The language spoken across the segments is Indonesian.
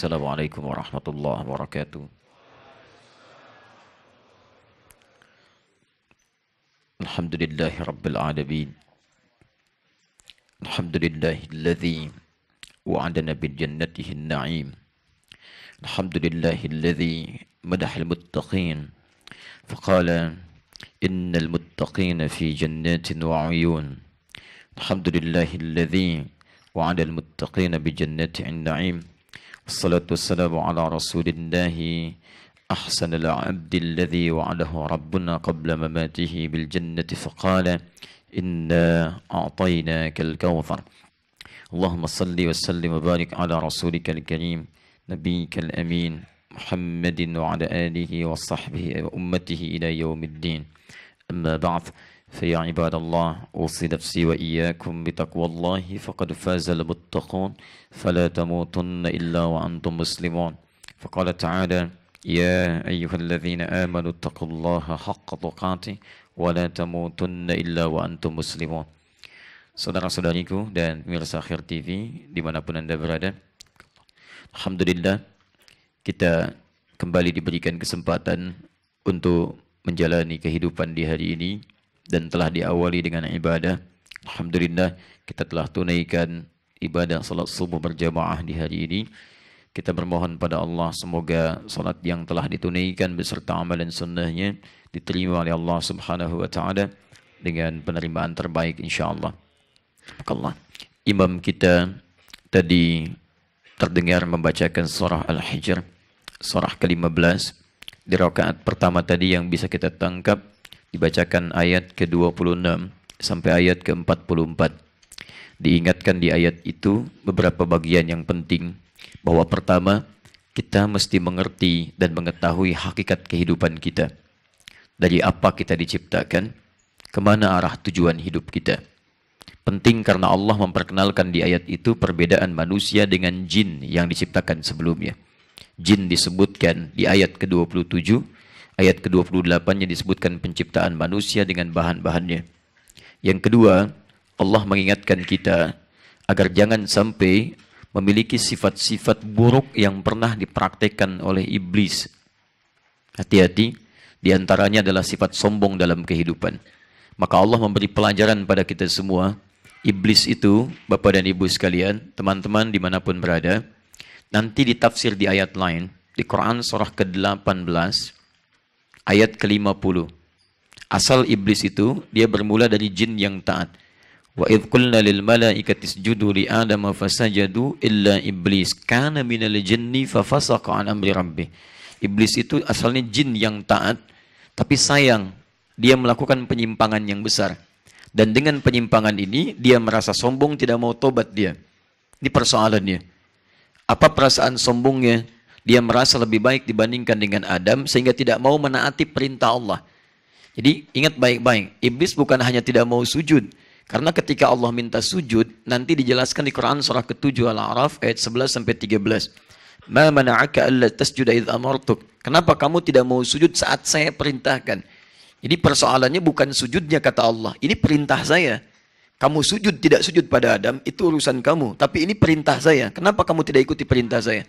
السلام عليكم ورحمة الله وبركاته الحمد لله رب العالمين الحمد لله الذي وعدنا بجنته النعيم الحمد لله الذي مدح المتقين فقال إن المتقين في جنات وعيون الحمد لله الذي وعد المتقين بجنات النعيم الصلاة والسلام على رسول الله أحسن العبد الذي وعده ربنا قبل مماته بالجنة فقال إنا أعطيناك الكوثر اللهم صل وسلم وبارك على رسولك الكريم نبيك الأمين محمد وعلى آله وصحبه وأمته إلى يوم الدين أما بعد فيا عباد الله أوصي نفسي وإياكم بتقوى الله فقد فاز المتقون فلا تموتن إلا وأنتم مسلمون فقال تعالى يا أيها الذين آمنوا اتقوا الله حق تقاته ولا تموتن إلا وأنتم مسلمون Saudara-saudariku dan pemirsa Akhir TV dimanapun Anda berada Alhamdulillah kita kembali diberikan kesempatan untuk menjalani kehidupan di hari ini dan telah diawali dengan ibadah. Alhamdulillah kita telah tunaikan ibadah salat subuh berjamaah di hari ini. Kita bermohon pada Allah semoga salat yang telah ditunaikan beserta amalan sunnahnya diterima oleh Allah Subhanahu wa taala dengan penerimaan terbaik insyaallah. Allah. Imam kita tadi terdengar membacakan surah Al-Hijr, surah ke-15 di rakaat pertama tadi yang bisa kita tangkap dibacakan ayat ke-26 sampai ayat ke-44. Diingatkan di ayat itu beberapa bagian yang penting bahwa pertama kita mesti mengerti dan mengetahui hakikat kehidupan kita. Dari apa kita diciptakan, kemana arah tujuan hidup kita. Penting karena Allah memperkenalkan di ayat itu perbedaan manusia dengan jin yang diciptakan sebelumnya. Jin disebutkan di ayat ke-27 ayat ke-28 yang disebutkan penciptaan manusia dengan bahan-bahannya. Yang kedua, Allah mengingatkan kita agar jangan sampai memiliki sifat-sifat buruk yang pernah dipraktekkan oleh iblis. Hati-hati, di antaranya adalah sifat sombong dalam kehidupan. Maka Allah memberi pelajaran pada kita semua. Iblis itu, Bapak dan Ibu sekalian, teman-teman dimanapun berada, nanti ditafsir di ayat lain, di Quran surah ke-18, ayat ke-50. Asal iblis itu dia bermula dari jin yang taat. Wa idh qulna lil malaikati isjudu li adama fasajadu illa iblis kana minal jinni fasaqa an amri rabbih. Iblis itu asalnya jin yang taat tapi sayang dia melakukan penyimpangan yang besar. Dan dengan penyimpangan ini dia merasa sombong tidak mau tobat dia. Ini persoalannya. Apa perasaan sombongnya? Dia merasa lebih baik dibandingkan dengan Adam sehingga tidak mau menaati perintah Allah. Jadi ingat baik-baik, iblis bukan hanya tidak mau sujud, karena ketika Allah minta sujud, nanti dijelaskan di Quran surah ke-7 Al-A'raf ayat 11 sampai 13. Ma mana'aka alla tasjuda idh amartuk. Kenapa kamu tidak mau sujud saat saya perintahkan? Jadi persoalannya bukan sujudnya kata Allah. Ini perintah saya. Kamu sujud tidak sujud pada Adam itu urusan kamu, tapi ini perintah saya. Kenapa kamu tidak ikuti perintah saya?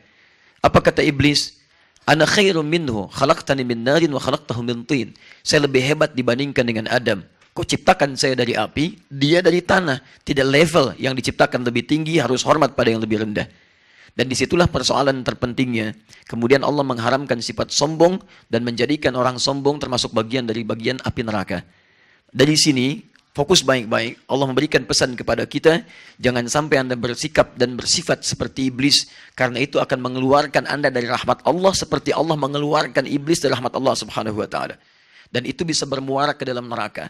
Apa kata iblis? Ana khairum minhu, khalaqtani min narin wa khalaqtahu min tin. Saya lebih hebat dibandingkan dengan Adam. Kau ciptakan saya dari api, dia dari tanah. Tidak level yang diciptakan lebih tinggi harus hormat pada yang lebih rendah. Dan disitulah persoalan terpentingnya. Kemudian Allah mengharamkan sifat sombong dan menjadikan orang sombong termasuk bagian dari bagian api neraka. Dari sini fokus baik-baik, Allah memberikan pesan kepada kita, jangan sampai Anda bersikap dan bersifat seperti iblis, karena itu akan mengeluarkan Anda dari rahmat Allah seperti Allah mengeluarkan iblis dari rahmat Allah Subhanahu wa taala. Dan itu bisa bermuara ke dalam neraka.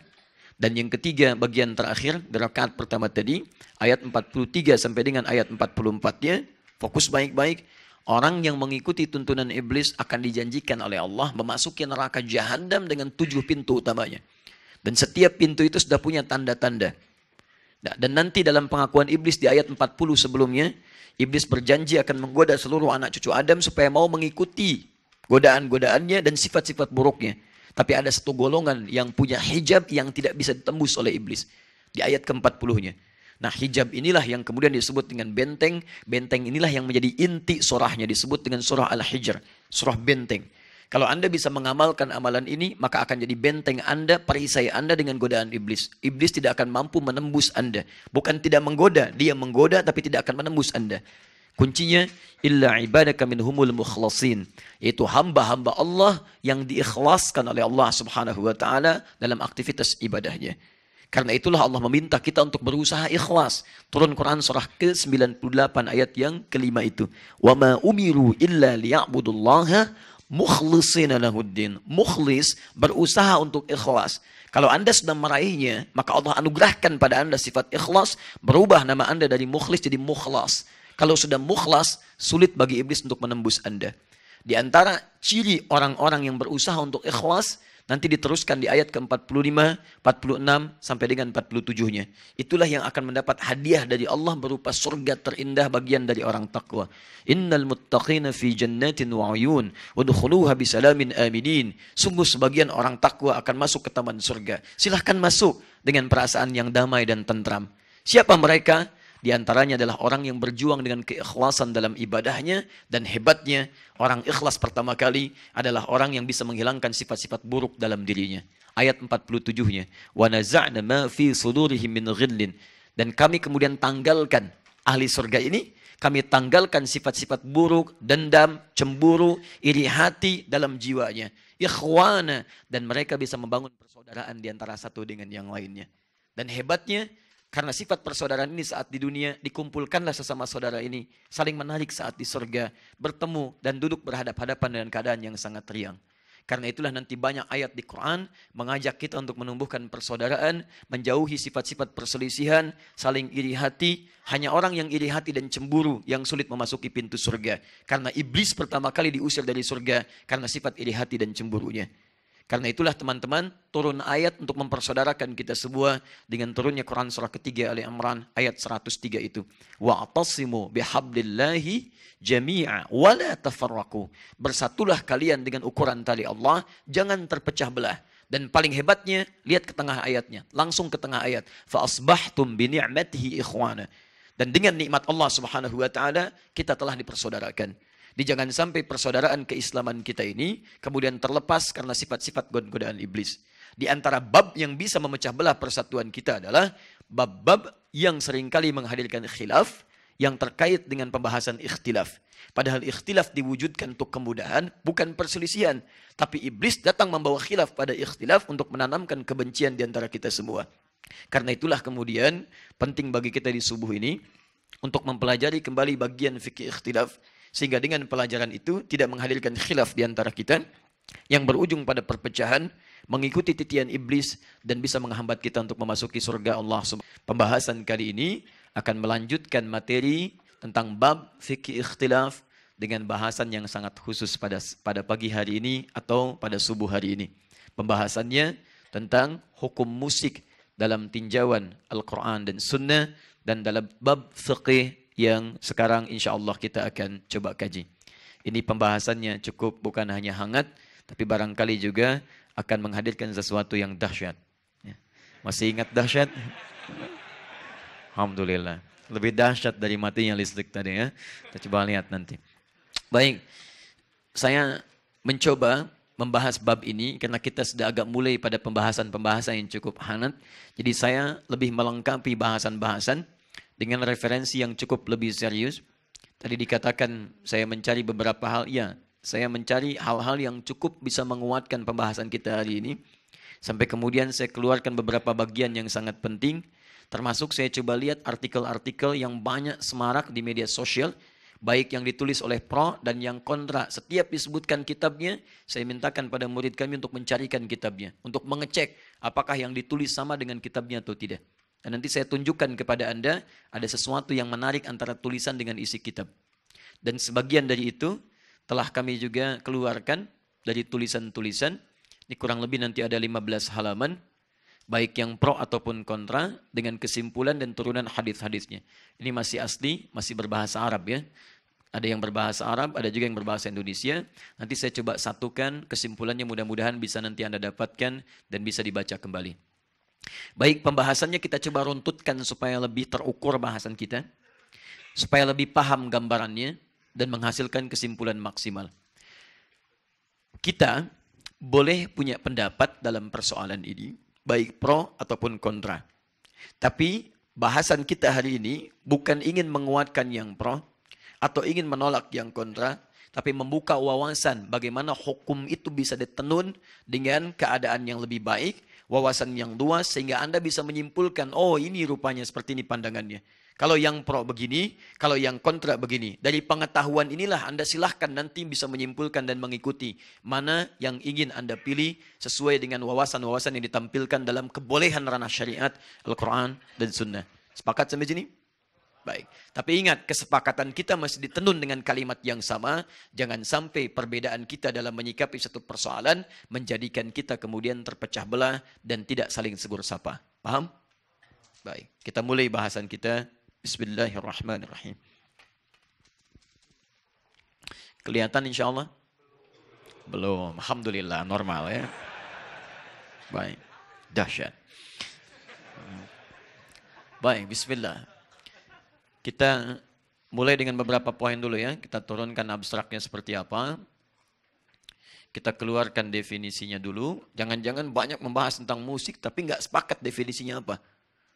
Dan yang ketiga, bagian terakhir, rakaat pertama tadi, ayat 43 sampai dengan ayat 44-nya, fokus baik-baik, Orang yang mengikuti tuntunan iblis akan dijanjikan oleh Allah memasuki neraka Jahannam dengan tujuh pintu utamanya. Dan setiap pintu itu sudah punya tanda-tanda. Nah, dan nanti dalam pengakuan iblis di ayat 40 sebelumnya, iblis berjanji akan menggoda seluruh anak cucu Adam supaya mau mengikuti godaan-godaannya dan sifat-sifat buruknya. Tapi ada satu golongan yang punya hijab yang tidak bisa ditembus oleh iblis. Di ayat ke-40-nya. Nah hijab inilah yang kemudian disebut dengan benteng. Benteng inilah yang menjadi inti surahnya disebut dengan surah Al-Hijr. Surah benteng. Kalau Anda bisa mengamalkan amalan ini, maka akan jadi benteng Anda, perisai Anda dengan godaan iblis. Iblis tidak akan mampu menembus Anda. Bukan tidak menggoda, dia menggoda tapi tidak akan menembus Anda. Kuncinya, illa ibadaka minhumul mukhlasin. Yaitu hamba-hamba Allah yang diikhlaskan oleh Allah subhanahu wa ta'ala dalam aktivitas ibadahnya. Karena itulah Allah meminta kita untuk berusaha ikhlas. Turun Quran surah ke-98 ayat yang kelima itu. وَمَا أُمِرُوا إِلَّا لِيَعْبُدُ اللَّهَ mukhlisina lahuddin. Mukhlis berusaha untuk ikhlas. Kalau Anda sudah meraihnya, maka Allah anugerahkan pada Anda sifat ikhlas, berubah nama Anda dari mukhlis jadi mukhlas. Kalau sudah mukhlas, sulit bagi iblis untuk menembus Anda. Di antara ciri orang-orang yang berusaha untuk ikhlas, Nanti diteruskan di ayat ke-45, 46 sampai dengan 47-nya. Itulah yang akan mendapat hadiah dari Allah berupa surga terindah bagian dari orang taqwa. Innal muttaqina fi jannatin wa Wadukhuluha bisalamin aminin. Sungguh sebagian orang taqwa akan masuk ke taman surga. Silahkan masuk dengan perasaan yang damai dan tentram. Siapa mereka? Di antaranya adalah orang yang berjuang dengan keikhlasan dalam ibadahnya dan hebatnya orang ikhlas pertama kali adalah orang yang bisa menghilangkan sifat-sifat buruk dalam dirinya. Ayat 47-nya, "Wa naza'na ma fi sudurihim min ghillin." Dan kami kemudian tanggalkan ahli surga ini kami tanggalkan sifat-sifat buruk, dendam, cemburu, iri hati dalam jiwanya. Ikhwana. Dan mereka bisa membangun persaudaraan di antara satu dengan yang lainnya. Dan hebatnya, karena sifat persaudaraan ini saat di dunia, dikumpulkanlah sesama saudara ini, saling menarik saat di surga, bertemu dan duduk berhadap-hadapan dengan keadaan yang sangat riang. Karena itulah nanti banyak ayat di Quran mengajak kita untuk menumbuhkan persaudaraan, menjauhi sifat-sifat perselisihan, saling iri hati. Hanya orang yang iri hati dan cemburu yang sulit memasuki pintu surga. Karena iblis pertama kali diusir dari surga karena sifat iri hati dan cemburunya. Karena itulah teman-teman turun ayat untuk mempersaudarakan kita semua dengan turunnya Quran surah ketiga Ali Imran ayat 103 itu. Wa'tasimu bihablillahi jami'a wa la tafarraku. Bersatulah kalian dengan ukuran tali Allah, jangan terpecah belah. Dan paling hebatnya, lihat ke tengah ayatnya. Langsung ke tengah ayat. Fa'asbahtum bi ikhwana. Dan dengan nikmat Allah Subhanahu wa taala, kita telah dipersaudarakan. Jadi jangan sampai persaudaraan keislaman kita ini kemudian terlepas karena sifat-sifat godaan iblis. Di antara bab yang bisa memecah belah persatuan kita adalah bab-bab yang seringkali menghadirkan khilaf yang terkait dengan pembahasan ikhtilaf. Padahal ikhtilaf diwujudkan untuk kemudahan, bukan perselisihan. Tapi iblis datang membawa khilaf pada ikhtilaf untuk menanamkan kebencian di antara kita semua. Karena itulah kemudian penting bagi kita di subuh ini untuk mempelajari kembali bagian fikih ikhtilaf sehingga dengan pelajaran itu tidak menghadirkan khilaf di antara kita yang berujung pada perpecahan, mengikuti titian iblis dan bisa menghambat kita untuk memasuki surga Allah. Pembahasan kali ini akan melanjutkan materi tentang bab fikih ikhtilaf dengan bahasan yang sangat khusus pada pada pagi hari ini atau pada subuh hari ini. Pembahasannya tentang hukum musik dalam tinjauan Al-Quran dan Sunnah dan dalam bab fiqih yang sekarang insya Allah kita akan coba kaji. Ini pembahasannya cukup bukan hanya hangat, tapi barangkali juga akan menghadirkan sesuatu yang dahsyat. Ya. Masih ingat dahsyat? Alhamdulillah. Lebih dahsyat dari matinya listrik tadi ya. Kita coba lihat nanti. Baik, saya mencoba membahas bab ini karena kita sudah agak mulai pada pembahasan-pembahasan yang cukup hangat. Jadi saya lebih melengkapi bahasan-bahasan dengan referensi yang cukup lebih serius. Tadi dikatakan saya mencari beberapa hal, ya saya mencari hal-hal yang cukup bisa menguatkan pembahasan kita hari ini. Sampai kemudian saya keluarkan beberapa bagian yang sangat penting, termasuk saya coba lihat artikel-artikel yang banyak semarak di media sosial, baik yang ditulis oleh pro dan yang kontra. Setiap disebutkan kitabnya, saya mintakan pada murid kami untuk mencarikan kitabnya, untuk mengecek apakah yang ditulis sama dengan kitabnya atau tidak. Dan nanti saya tunjukkan kepada Anda ada sesuatu yang menarik antara tulisan dengan isi kitab. Dan sebagian dari itu telah kami juga keluarkan dari tulisan-tulisan. Ini kurang lebih nanti ada 15 halaman baik yang pro ataupun kontra dengan kesimpulan dan turunan hadis-hadisnya. Ini masih asli, masih berbahasa Arab ya. Ada yang berbahasa Arab, ada juga yang berbahasa Indonesia. Nanti saya coba satukan kesimpulannya mudah-mudahan bisa nanti Anda dapatkan dan bisa dibaca kembali. Baik, pembahasannya kita coba runtutkan supaya lebih terukur bahasan kita. Supaya lebih paham gambarannya dan menghasilkan kesimpulan maksimal. Kita boleh punya pendapat dalam persoalan ini, baik pro ataupun kontra. Tapi bahasan kita hari ini bukan ingin menguatkan yang pro atau ingin menolak yang kontra, tapi membuka wawasan bagaimana hukum itu bisa ditenun dengan keadaan yang lebih baik wawasan yang luas sehingga Anda bisa menyimpulkan, oh ini rupanya seperti ini pandangannya. Kalau yang pro begini, kalau yang kontra begini. Dari pengetahuan inilah Anda silahkan nanti bisa menyimpulkan dan mengikuti mana yang ingin Anda pilih sesuai dengan wawasan-wawasan yang ditampilkan dalam kebolehan ranah syariat, Al-Quran, dan Sunnah. Sepakat sampai sini? Baik. Tapi ingat, kesepakatan kita masih ditenun dengan kalimat yang sama. Jangan sampai perbedaan kita dalam menyikapi satu persoalan menjadikan kita kemudian terpecah belah dan tidak saling segur sapa. Paham? Baik. Kita mulai bahasan kita. Bismillahirrahmanirrahim. Kelihatan insya Allah? Belum. Alhamdulillah, normal ya. Baik. Dahsyat. Hmm. Baik, bismillah. Kita mulai dengan beberapa poin dulu ya. Kita turunkan abstraknya seperti apa. Kita keluarkan definisinya dulu. Jangan-jangan banyak membahas tentang musik tapi nggak sepakat definisinya apa.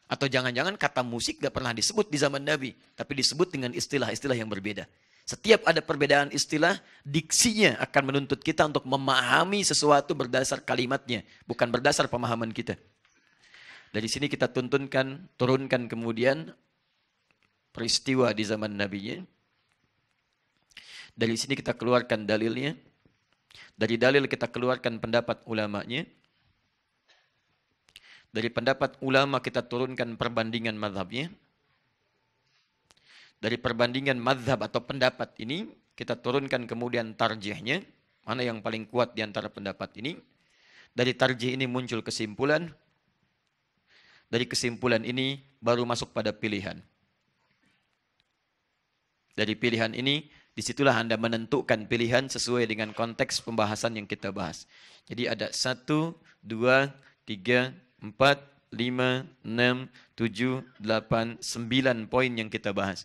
Atau jangan-jangan kata musik gak pernah disebut di zaman Nabi. Tapi disebut dengan istilah-istilah yang berbeda. Setiap ada perbedaan istilah, diksinya akan menuntut kita untuk memahami sesuatu berdasar kalimatnya, bukan berdasar pemahaman kita. Dari sini kita tuntunkan, turunkan kemudian peristiwa di zaman nabinya. Dari sini kita keluarkan dalilnya. Dari dalil kita keluarkan pendapat ulamanya. Dari pendapat ulama kita turunkan perbandingan madhabnya. Dari perbandingan madhab atau pendapat ini, kita turunkan kemudian tarjihnya. Mana yang paling kuat di antara pendapat ini. Dari tarjih ini muncul kesimpulan. Dari kesimpulan ini baru masuk pada pilihan. Dari pilihan ini, disitulah Anda menentukan pilihan sesuai dengan konteks pembahasan yang kita bahas. Jadi ada 1, 2, 3, 4, 5, 6, 7, 8, 9 poin yang kita bahas.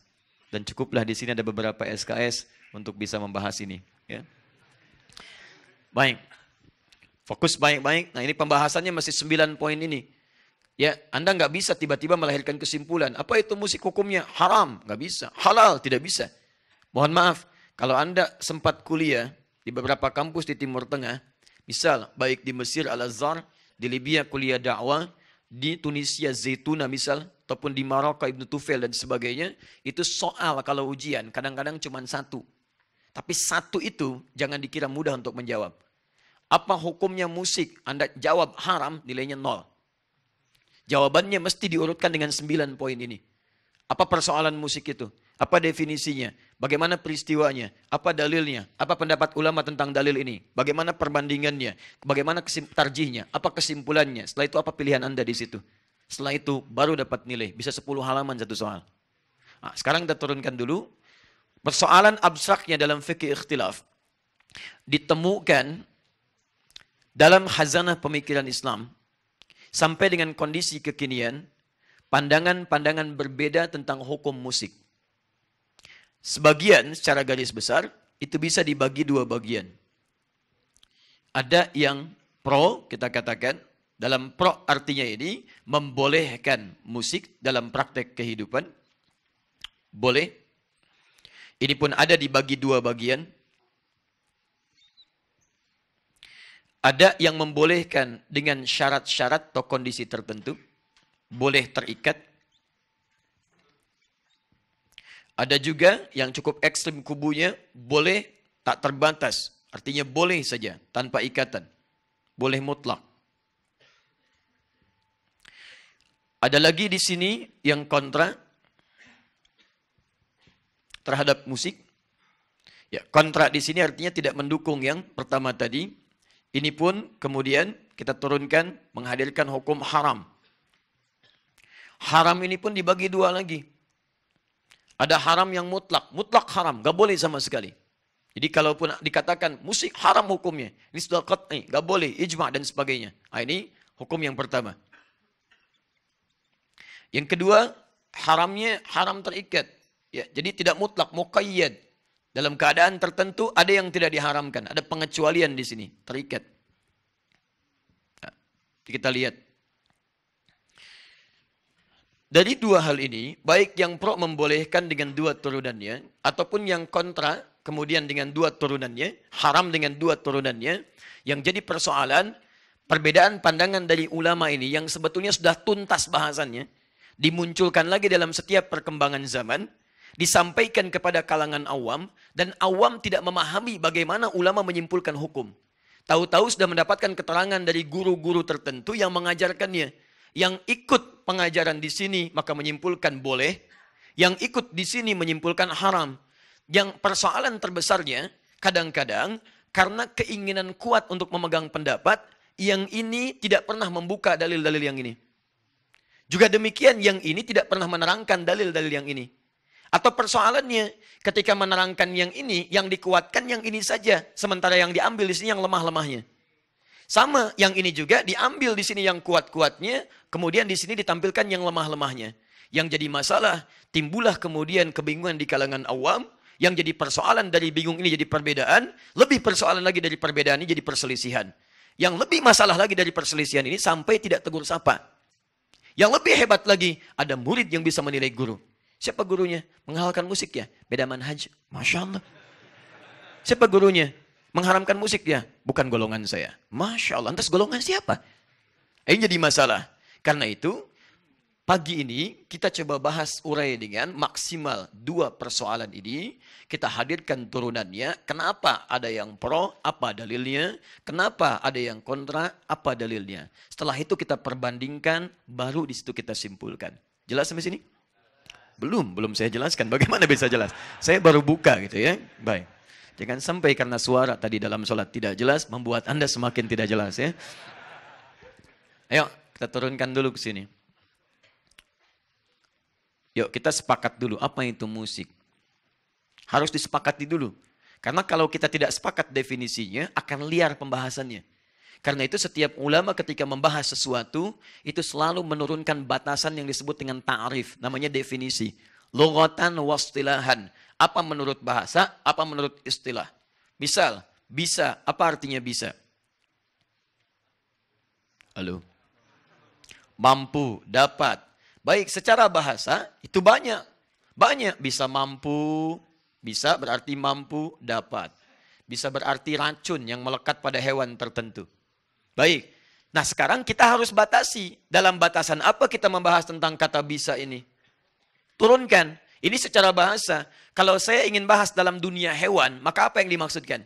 Dan cukuplah di sini ada beberapa SKS untuk bisa membahas ini. Ya. Baik. Fokus baik-baik. Nah ini pembahasannya masih 9 poin ini. Ya, Anda nggak bisa tiba-tiba melahirkan kesimpulan. Apa itu musik hukumnya? Haram. Nggak bisa. Halal. Tidak bisa. Mohon maaf, kalau Anda sempat kuliah di beberapa kampus di Timur Tengah, misal baik di Mesir Al-Azhar, di Libya kuliah dakwah, di Tunisia Zaituna misal, ataupun di Maroko Ibnu Tufel dan sebagainya, itu soal kalau ujian, kadang-kadang cuma satu. Tapi satu itu jangan dikira mudah untuk menjawab. Apa hukumnya musik? Anda jawab haram, nilainya nol. Jawabannya mesti diurutkan dengan sembilan poin ini. Apa persoalan musik itu? Apa definisinya? Bagaimana peristiwanya? Apa dalilnya? Apa pendapat ulama tentang dalil ini? Bagaimana perbandingannya? Bagaimana tarjihnya? Apa kesimpulannya? Setelah itu apa pilihan Anda di situ? Setelah itu baru dapat nilai. Bisa 10 halaman satu soal. Nah, sekarang kita turunkan dulu. Persoalan abstraknya dalam fikih ikhtilaf. Ditemukan dalam hazanah pemikiran Islam sampai dengan kondisi kekinian, pandangan-pandangan berbeda tentang hukum musik. Sebagian secara garis besar itu bisa dibagi dua bagian. Ada yang pro, kita katakan, dalam pro artinya ini membolehkan musik dalam praktek kehidupan. Boleh. Ini pun ada dibagi dua bagian. Ada yang membolehkan dengan syarat-syarat atau kondisi tertentu. Boleh terikat. Ada juga yang cukup ekstrim kubunya. Boleh tak terbatas. Artinya boleh saja tanpa ikatan. Boleh mutlak. Ada lagi di sini yang kontra terhadap musik. Ya, kontra di sini artinya tidak mendukung yang pertama tadi ini pun kemudian kita turunkan menghadirkan hukum haram. Haram ini pun dibagi dua lagi. Ada haram yang mutlak, mutlak haram, gak boleh sama sekali. Jadi kalaupun dikatakan musik haram hukumnya, ini sudah qat'i, gak boleh, ijma dan sebagainya. Nah, ini hukum yang pertama. Yang kedua, haramnya haram terikat. Ya, jadi tidak mutlak, muqayyad. Dalam keadaan tertentu ada yang tidak diharamkan. Ada pengecualian di sini. Terikat. Nah, kita lihat. Dari dua hal ini, baik yang pro membolehkan dengan dua turunannya, ataupun yang kontra kemudian dengan dua turunannya, haram dengan dua turunannya, yang jadi persoalan, perbedaan pandangan dari ulama ini yang sebetulnya sudah tuntas bahasannya, dimunculkan lagi dalam setiap perkembangan zaman, disampaikan kepada kalangan awam dan awam tidak memahami bagaimana ulama menyimpulkan hukum. Tahu-tahu sudah mendapatkan keterangan dari guru-guru tertentu yang mengajarkannya. Yang ikut pengajaran di sini maka menyimpulkan boleh. Yang ikut di sini menyimpulkan haram. Yang persoalan terbesarnya kadang-kadang karena keinginan kuat untuk memegang pendapat yang ini tidak pernah membuka dalil-dalil yang ini. Juga demikian yang ini tidak pernah menerangkan dalil-dalil yang ini. Atau persoalannya ketika menerangkan yang ini, yang dikuatkan yang ini saja, sementara yang diambil di sini yang lemah-lemahnya. Sama yang ini juga diambil di sini yang kuat-kuatnya, kemudian di sini ditampilkan yang lemah-lemahnya. Yang jadi masalah, timbullah kemudian kebingungan di kalangan awam, yang jadi persoalan dari bingung ini jadi perbedaan, lebih persoalan lagi dari perbedaan ini jadi perselisihan. Yang lebih masalah lagi dari perselisihan ini sampai tidak tegur sapa. Yang lebih hebat lagi, ada murid yang bisa menilai guru. Siapa gurunya? Menghalalkan musik ya? Beda manhaj. Masya Allah. Siapa gurunya? Mengharamkan musik ya? Bukan golongan saya. Masya Allah. Lantas golongan siapa? Ini eh, jadi masalah. Karena itu, pagi ini kita coba bahas urai dengan maksimal dua persoalan ini. Kita hadirkan turunannya. Kenapa ada yang pro? Apa dalilnya? Kenapa ada yang kontra? Apa dalilnya? Setelah itu kita perbandingkan, baru di situ kita simpulkan. Jelas sampai sini? Belum, belum saya jelaskan. Bagaimana bisa jelas? Saya baru buka gitu ya. Baik. Jangan sampai karena suara tadi dalam sholat tidak jelas, membuat Anda semakin tidak jelas ya. Ayo, kita turunkan dulu ke sini. Yuk, kita sepakat dulu. Apa itu musik? Harus disepakati dulu. Karena kalau kita tidak sepakat definisinya, akan liar pembahasannya. Karena itu setiap ulama ketika membahas sesuatu, itu selalu menurunkan batasan yang disebut dengan ta'rif, namanya definisi. Lugatan wastilahan. Apa menurut bahasa, apa menurut istilah. Misal, bisa, apa artinya bisa? Halo. Mampu, dapat. Baik, secara bahasa itu banyak. Banyak bisa mampu, bisa berarti mampu, dapat. Bisa berarti racun yang melekat pada hewan tertentu. Baik. Nah sekarang kita harus batasi. Dalam batasan apa kita membahas tentang kata bisa ini? Turunkan. Ini secara bahasa. Kalau saya ingin bahas dalam dunia hewan, maka apa yang dimaksudkan?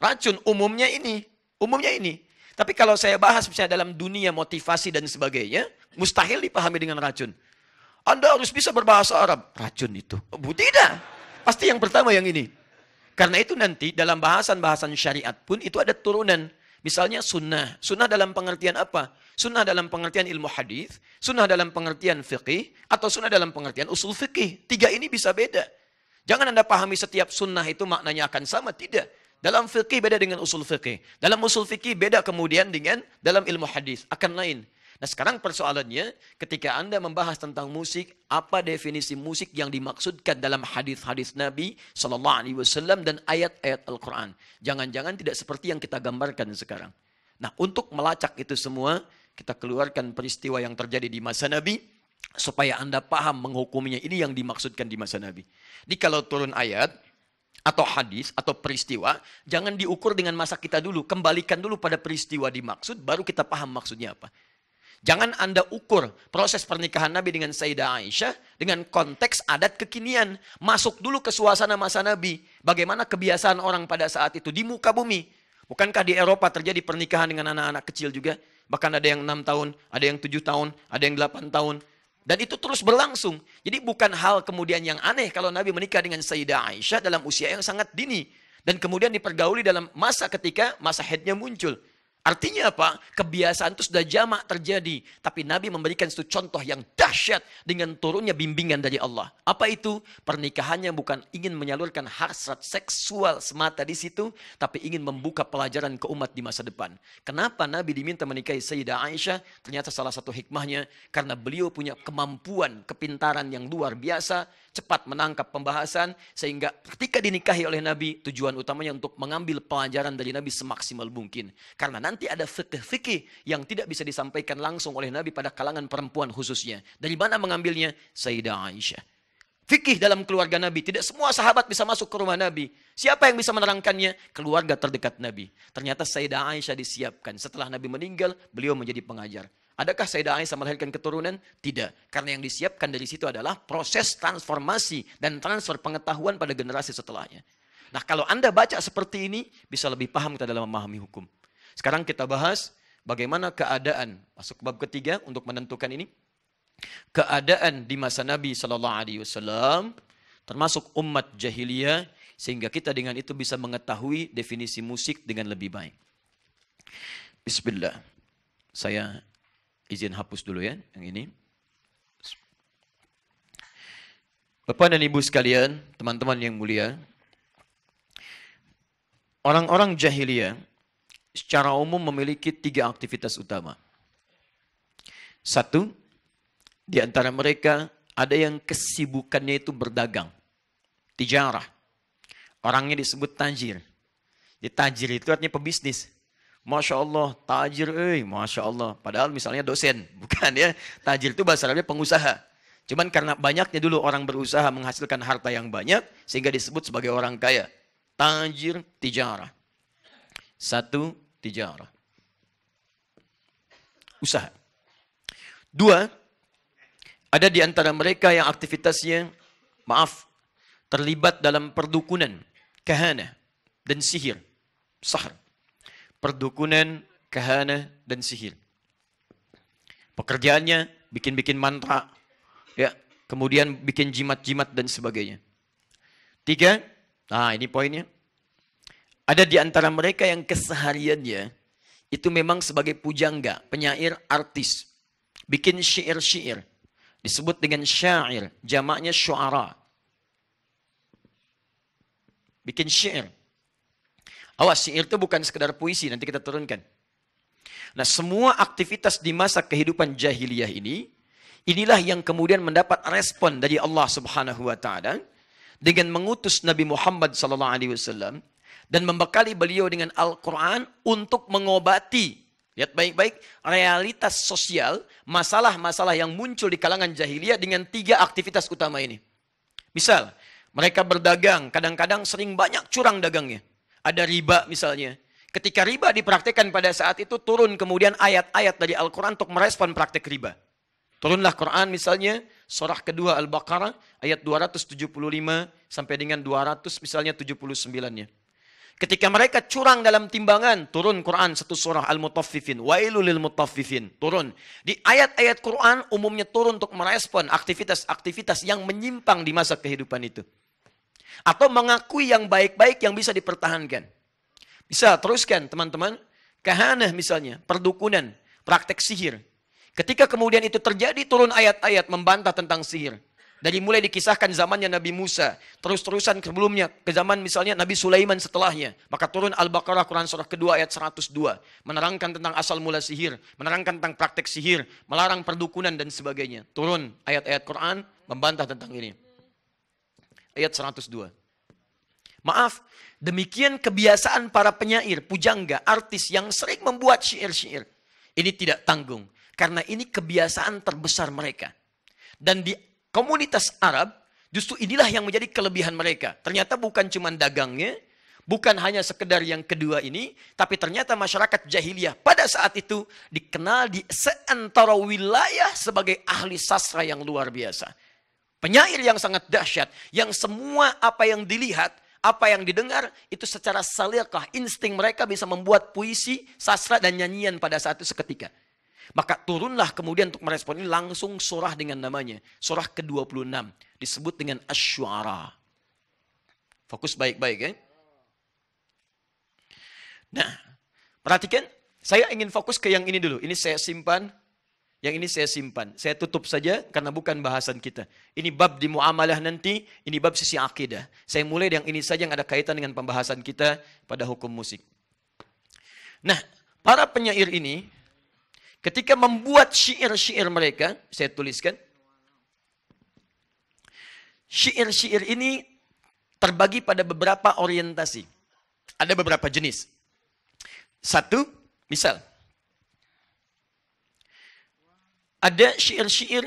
Racun. Umumnya ini. Umumnya ini. Tapi kalau saya bahas misalnya dalam dunia motivasi dan sebagainya, mustahil dipahami dengan racun. Anda harus bisa berbahasa Arab. Racun itu. Oh, tidak. Pasti yang pertama yang ini. Karena itu nanti dalam bahasan-bahasan syariat pun itu ada turunan. Misalnya sunnah. Sunnah dalam pengertian apa? Sunnah dalam pengertian ilmu hadis, sunnah dalam pengertian fikih, atau sunnah dalam pengertian usul fikih. Tiga ini bisa beda. Jangan Anda pahami setiap sunnah itu maknanya akan sama. Tidak. Dalam fikih beda dengan usul fikih. Dalam usul fikih beda kemudian dengan dalam ilmu hadis. Akan lain. Nah sekarang persoalannya ketika Anda membahas tentang musik, apa definisi musik yang dimaksudkan dalam hadis-hadis Nabi Shallallahu Alaihi Wasallam dan ayat-ayat Al-Quran? Jangan-jangan tidak seperti yang kita gambarkan sekarang. Nah untuk melacak itu semua, kita keluarkan peristiwa yang terjadi di masa Nabi supaya Anda paham menghukuminya. Ini yang dimaksudkan di masa Nabi. Jadi kalau turun ayat, atau hadis atau peristiwa jangan diukur dengan masa kita dulu kembalikan dulu pada peristiwa dimaksud baru kita paham maksudnya apa Jangan Anda ukur proses pernikahan Nabi dengan Sayyidah Aisyah dengan konteks adat kekinian. Masuk dulu ke suasana masa Nabi. Bagaimana kebiasaan orang pada saat itu di muka bumi. Bukankah di Eropa terjadi pernikahan dengan anak-anak kecil juga? Bahkan ada yang enam tahun, ada yang tujuh tahun, ada yang delapan tahun. Dan itu terus berlangsung. Jadi bukan hal kemudian yang aneh kalau Nabi menikah dengan Sayyidah Aisyah dalam usia yang sangat dini. Dan kemudian dipergauli dalam masa ketika masa headnya muncul. Artinya apa? Kebiasaan itu sudah jamak terjadi. Tapi Nabi memberikan satu contoh yang dahsyat dengan turunnya bimbingan dari Allah. Apa itu? Pernikahannya bukan ingin menyalurkan hasrat seksual semata di situ, tapi ingin membuka pelajaran ke umat di masa depan. Kenapa Nabi diminta menikahi Sayyidah Aisyah? Ternyata salah satu hikmahnya karena beliau punya kemampuan, kepintaran yang luar biasa cepat menangkap pembahasan sehingga ketika dinikahi oleh Nabi tujuan utamanya untuk mengambil pelajaran dari Nabi semaksimal mungkin. Karena nanti ada fikih-fikih yang tidak bisa disampaikan langsung oleh Nabi pada kalangan perempuan khususnya. Dari mana mengambilnya? Sayyidah Aisyah. Fikih dalam keluarga Nabi. Tidak semua sahabat bisa masuk ke rumah Nabi. Siapa yang bisa menerangkannya? Keluarga terdekat Nabi. Ternyata Sayyidah Aisyah disiapkan. Setelah Nabi meninggal, beliau menjadi pengajar. Adakah Sayyidah Aisyah melahirkan keturunan? Tidak. Karena yang disiapkan dari situ adalah proses transformasi dan transfer pengetahuan pada generasi setelahnya. Nah kalau Anda baca seperti ini, bisa lebih paham kita dalam memahami hukum. Sekarang kita bahas bagaimana keadaan, masuk ke bab ketiga untuk menentukan ini. Keadaan di masa Nabi Shallallahu Alaihi Wasallam termasuk umat jahiliyah sehingga kita dengan itu bisa mengetahui definisi musik dengan lebih baik. Bismillah. Saya izin hapus dulu ya, yang ini. Bapak dan Ibu sekalian, teman-teman yang mulia, orang-orang jahiliyah secara umum memiliki tiga aktivitas utama. Satu, di antara mereka ada yang kesibukannya itu berdagang, tijarah. Orangnya disebut tajir. Jadi tajir itu artinya pebisnis. Masya Allah, tajir eh, Masya Allah. Padahal misalnya dosen, bukan ya. Tajir itu bahasa Arabnya pengusaha. Cuman karena banyaknya dulu orang berusaha menghasilkan harta yang banyak, sehingga disebut sebagai orang kaya. Tajir tijarah. Satu, tijarah. Usaha. Dua, ada di antara mereka yang aktivitasnya, maaf, terlibat dalam perdukunan, kehana, dan sihir, sahar perdukunan, kahana, dan sihir. Pekerjaannya bikin-bikin mantra, ya, kemudian bikin jimat-jimat dan sebagainya. Tiga, nah ini poinnya. Ada di antara mereka yang kesehariannya itu memang sebagai pujangga, penyair, artis. Bikin syair-syair. Disebut dengan syair, jamaknya syuara. Bikin syair. Awas, syair itu bukan sekedar puisi, nanti kita turunkan. Nah, semua aktivitas di masa kehidupan jahiliyah ini, inilah yang kemudian mendapat respon dari Allah Subhanahu wa taala dengan mengutus Nabi Muhammad sallallahu alaihi wasallam dan membekali beliau dengan Al-Qur'an untuk mengobati Lihat baik-baik realitas sosial, masalah-masalah yang muncul di kalangan jahiliyah dengan tiga aktivitas utama ini. Misal, mereka berdagang, kadang-kadang sering banyak curang dagangnya. Ada riba misalnya. Ketika riba dipraktekkan pada saat itu turun kemudian ayat-ayat dari Al-Quran untuk merespon praktek riba. Turunlah Quran misalnya surah kedua Al-Baqarah ayat 275 sampai dengan 200 misalnya 79-nya. Ketika mereka curang dalam timbangan, turun Quran satu surah Al-Mutaffifin, wailul lil mutaffifin, turun. Di ayat-ayat Quran umumnya turun untuk merespon aktivitas-aktivitas yang menyimpang di masa kehidupan itu. Atau mengakui yang baik-baik yang bisa dipertahankan. Bisa teruskan teman-teman. kehane misalnya, perdukunan, praktek sihir. Ketika kemudian itu terjadi turun ayat-ayat membantah tentang sihir. Dari mulai dikisahkan zamannya Nabi Musa, terus-terusan sebelumnya ke zaman misalnya Nabi Sulaiman setelahnya. Maka turun Al-Baqarah Quran surah kedua ayat 102, menerangkan tentang asal mula sihir, menerangkan tentang praktek sihir, melarang perdukunan dan sebagainya. Turun ayat-ayat Quran membantah tentang ini ayat 102. Maaf, demikian kebiasaan para penyair, pujangga, artis yang sering membuat syair-syair. Ini tidak tanggung, karena ini kebiasaan terbesar mereka. Dan di komunitas Arab, justru inilah yang menjadi kelebihan mereka. Ternyata bukan cuma dagangnya, bukan hanya sekedar yang kedua ini, tapi ternyata masyarakat jahiliyah pada saat itu dikenal di seantara wilayah sebagai ahli sastra yang luar biasa. Penyair yang sangat dahsyat, yang semua apa yang dilihat, apa yang didengar, itu secara salirkah insting mereka bisa membuat puisi, sastra, dan nyanyian pada saat itu seketika. Maka turunlah kemudian untuk merespon ini langsung surah dengan namanya. Surah ke-26. Disebut dengan Asyuara. Fokus baik-baik ya. Nah, perhatikan. Saya ingin fokus ke yang ini dulu. Ini saya simpan. Yang ini saya simpan. Saya tutup saja karena bukan bahasan kita. Ini bab di muamalah nanti, ini bab sisi akidah. Saya mulai yang ini saja yang ada kaitan dengan pembahasan kita pada hukum musik. Nah, para penyair ini ketika membuat syair-syair mereka, saya tuliskan. Syair-syair ini terbagi pada beberapa orientasi. Ada beberapa jenis. Satu, misal ada syair-syair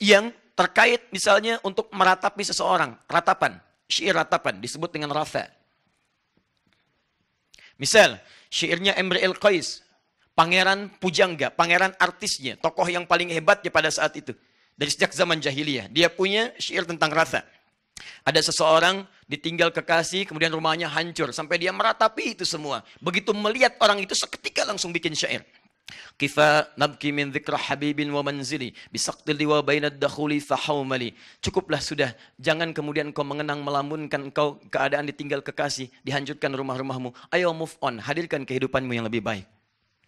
yang terkait misalnya untuk meratapi seseorang, ratapan, syair ratapan disebut dengan rafa. Misal, syairnya Emre El Qais, pangeran pujangga, pangeran artisnya, tokoh yang paling hebat ya pada saat itu. Dari sejak zaman jahiliyah, dia punya syair tentang rasa. Ada seseorang ditinggal kekasih, kemudian rumahnya hancur. Sampai dia meratapi itu semua. Begitu melihat orang itu, seketika langsung bikin syair. Kifa nabki min dzikra habibin wa manzili bisaqtil liwa bainad dakhuli Cukuplah sudah, jangan kemudian kau mengenang melamunkan kau keadaan ditinggal kekasih, dihancurkan rumah-rumahmu. Ayo move on, hadirkan kehidupanmu yang lebih baik.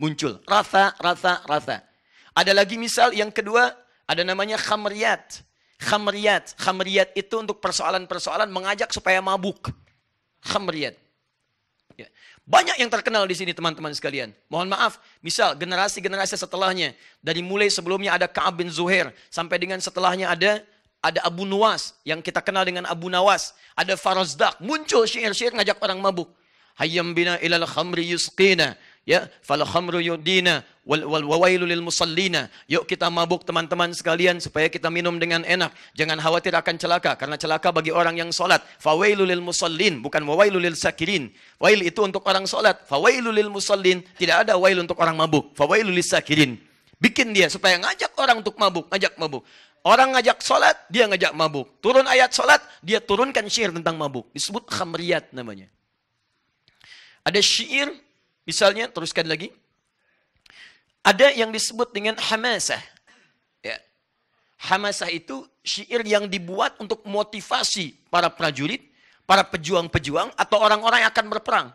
Muncul rasa, rasa, rasa. Ada lagi misal yang kedua, ada namanya khamriyat. Khamriyat, khamriyat itu untuk persoalan-persoalan mengajak supaya mabuk. Khamriyat. Banyak yang terkenal di sini teman-teman sekalian. Mohon maaf, misal generasi-generasi setelahnya. Dari mulai sebelumnya ada Ka'ab bin Zuhair. Sampai dengan setelahnya ada ada Abu Nuwas yang kita kenal dengan Abu Nawas. Ada Farazdak. Muncul syair-syair ngajak orang mabuk. Hayyam bina ilal khamri yusqina ya fal khamru yudina wal wailu lil musallina yuk kita mabuk teman-teman sekalian supaya kita minum dengan enak jangan khawatir akan celaka karena celaka bagi orang yang salat wailu lil musallin bukan wailu lil sakirin wail itu untuk orang salat wailu lil musallin tidak ada wail untuk orang mabuk wailu lis sakirin bikin dia supaya ngajak orang untuk mabuk ngajak mabuk Orang ngajak sholat, dia ngajak mabuk. Turun ayat sholat, dia turunkan syair tentang mabuk. Disebut khamriyat namanya. Ada syair Misalnya, teruskan lagi. Ada yang disebut dengan hamasah. Ya. Hamasah itu syair yang dibuat untuk motivasi para prajurit, para pejuang-pejuang, atau orang-orang yang akan berperang.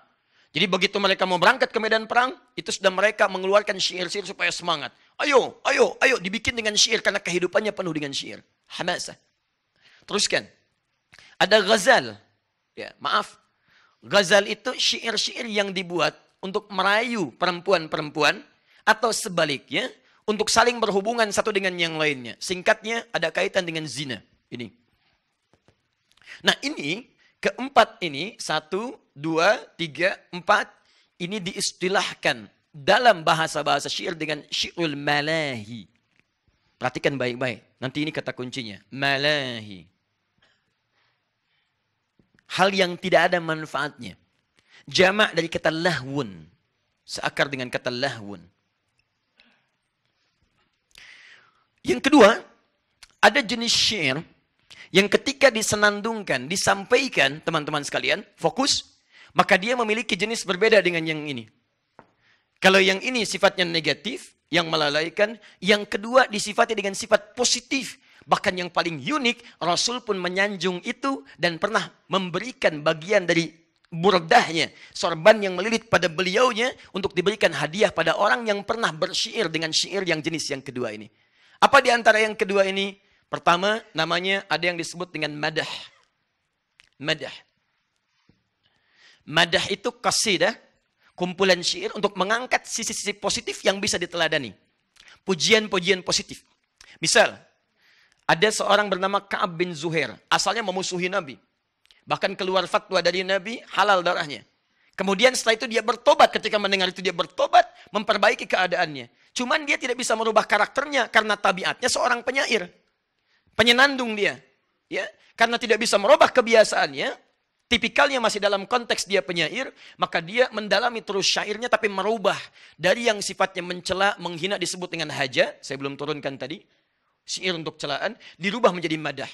Jadi begitu mereka mau berangkat ke medan perang, itu sudah mereka mengeluarkan syair-syair supaya semangat. Ayo, ayo, ayo, dibikin dengan syair karena kehidupannya penuh dengan syair. Hamasah. Teruskan. Ada ghazal. Ya, maaf. Ghazal itu syair-syair yang dibuat untuk merayu perempuan-perempuan atau sebaliknya untuk saling berhubungan satu dengan yang lainnya. Singkatnya ada kaitan dengan zina. Ini. Nah ini keempat ini satu, dua, tiga, empat ini diistilahkan dalam bahasa-bahasa syair dengan syi'ul malahi. Perhatikan baik-baik. Nanti ini kata kuncinya. Malahi. Hal yang tidak ada manfaatnya. Jamak dari kata lahwun. Seakar dengan kata lahwun. Yang kedua, ada jenis syair yang ketika disenandungkan, disampaikan teman-teman sekalian, fokus, maka dia memiliki jenis berbeda dengan yang ini. Kalau yang ini sifatnya negatif, yang melalaikan, yang kedua disifati dengan sifat positif. Bahkan yang paling unik, Rasul pun menyanjung itu dan pernah memberikan bagian dari burdahnya, sorban yang melilit pada beliaunya untuk diberikan hadiah pada orang yang pernah bersyair dengan syair yang jenis yang kedua ini. Apa di antara yang kedua ini? Pertama, namanya ada yang disebut dengan madah. Madah. Madah itu kasidah, kumpulan syair untuk mengangkat sisi-sisi positif yang bisa diteladani. Pujian-pujian positif. Misal, ada seorang bernama Ka'ab bin Zuhair, asalnya memusuhi Nabi Bahkan keluar fatwa dari Nabi, halal darahnya. Kemudian setelah itu dia bertobat ketika mendengar itu dia bertobat, memperbaiki keadaannya. Cuman dia tidak bisa merubah karakternya karena tabiatnya seorang penyair. Penyenandung dia. Ya, karena tidak bisa merubah kebiasaannya, tipikalnya masih dalam konteks dia penyair, maka dia mendalami terus syairnya tapi merubah dari yang sifatnya mencela, menghina disebut dengan haja, saya belum turunkan tadi, syair untuk celaan, dirubah menjadi madah.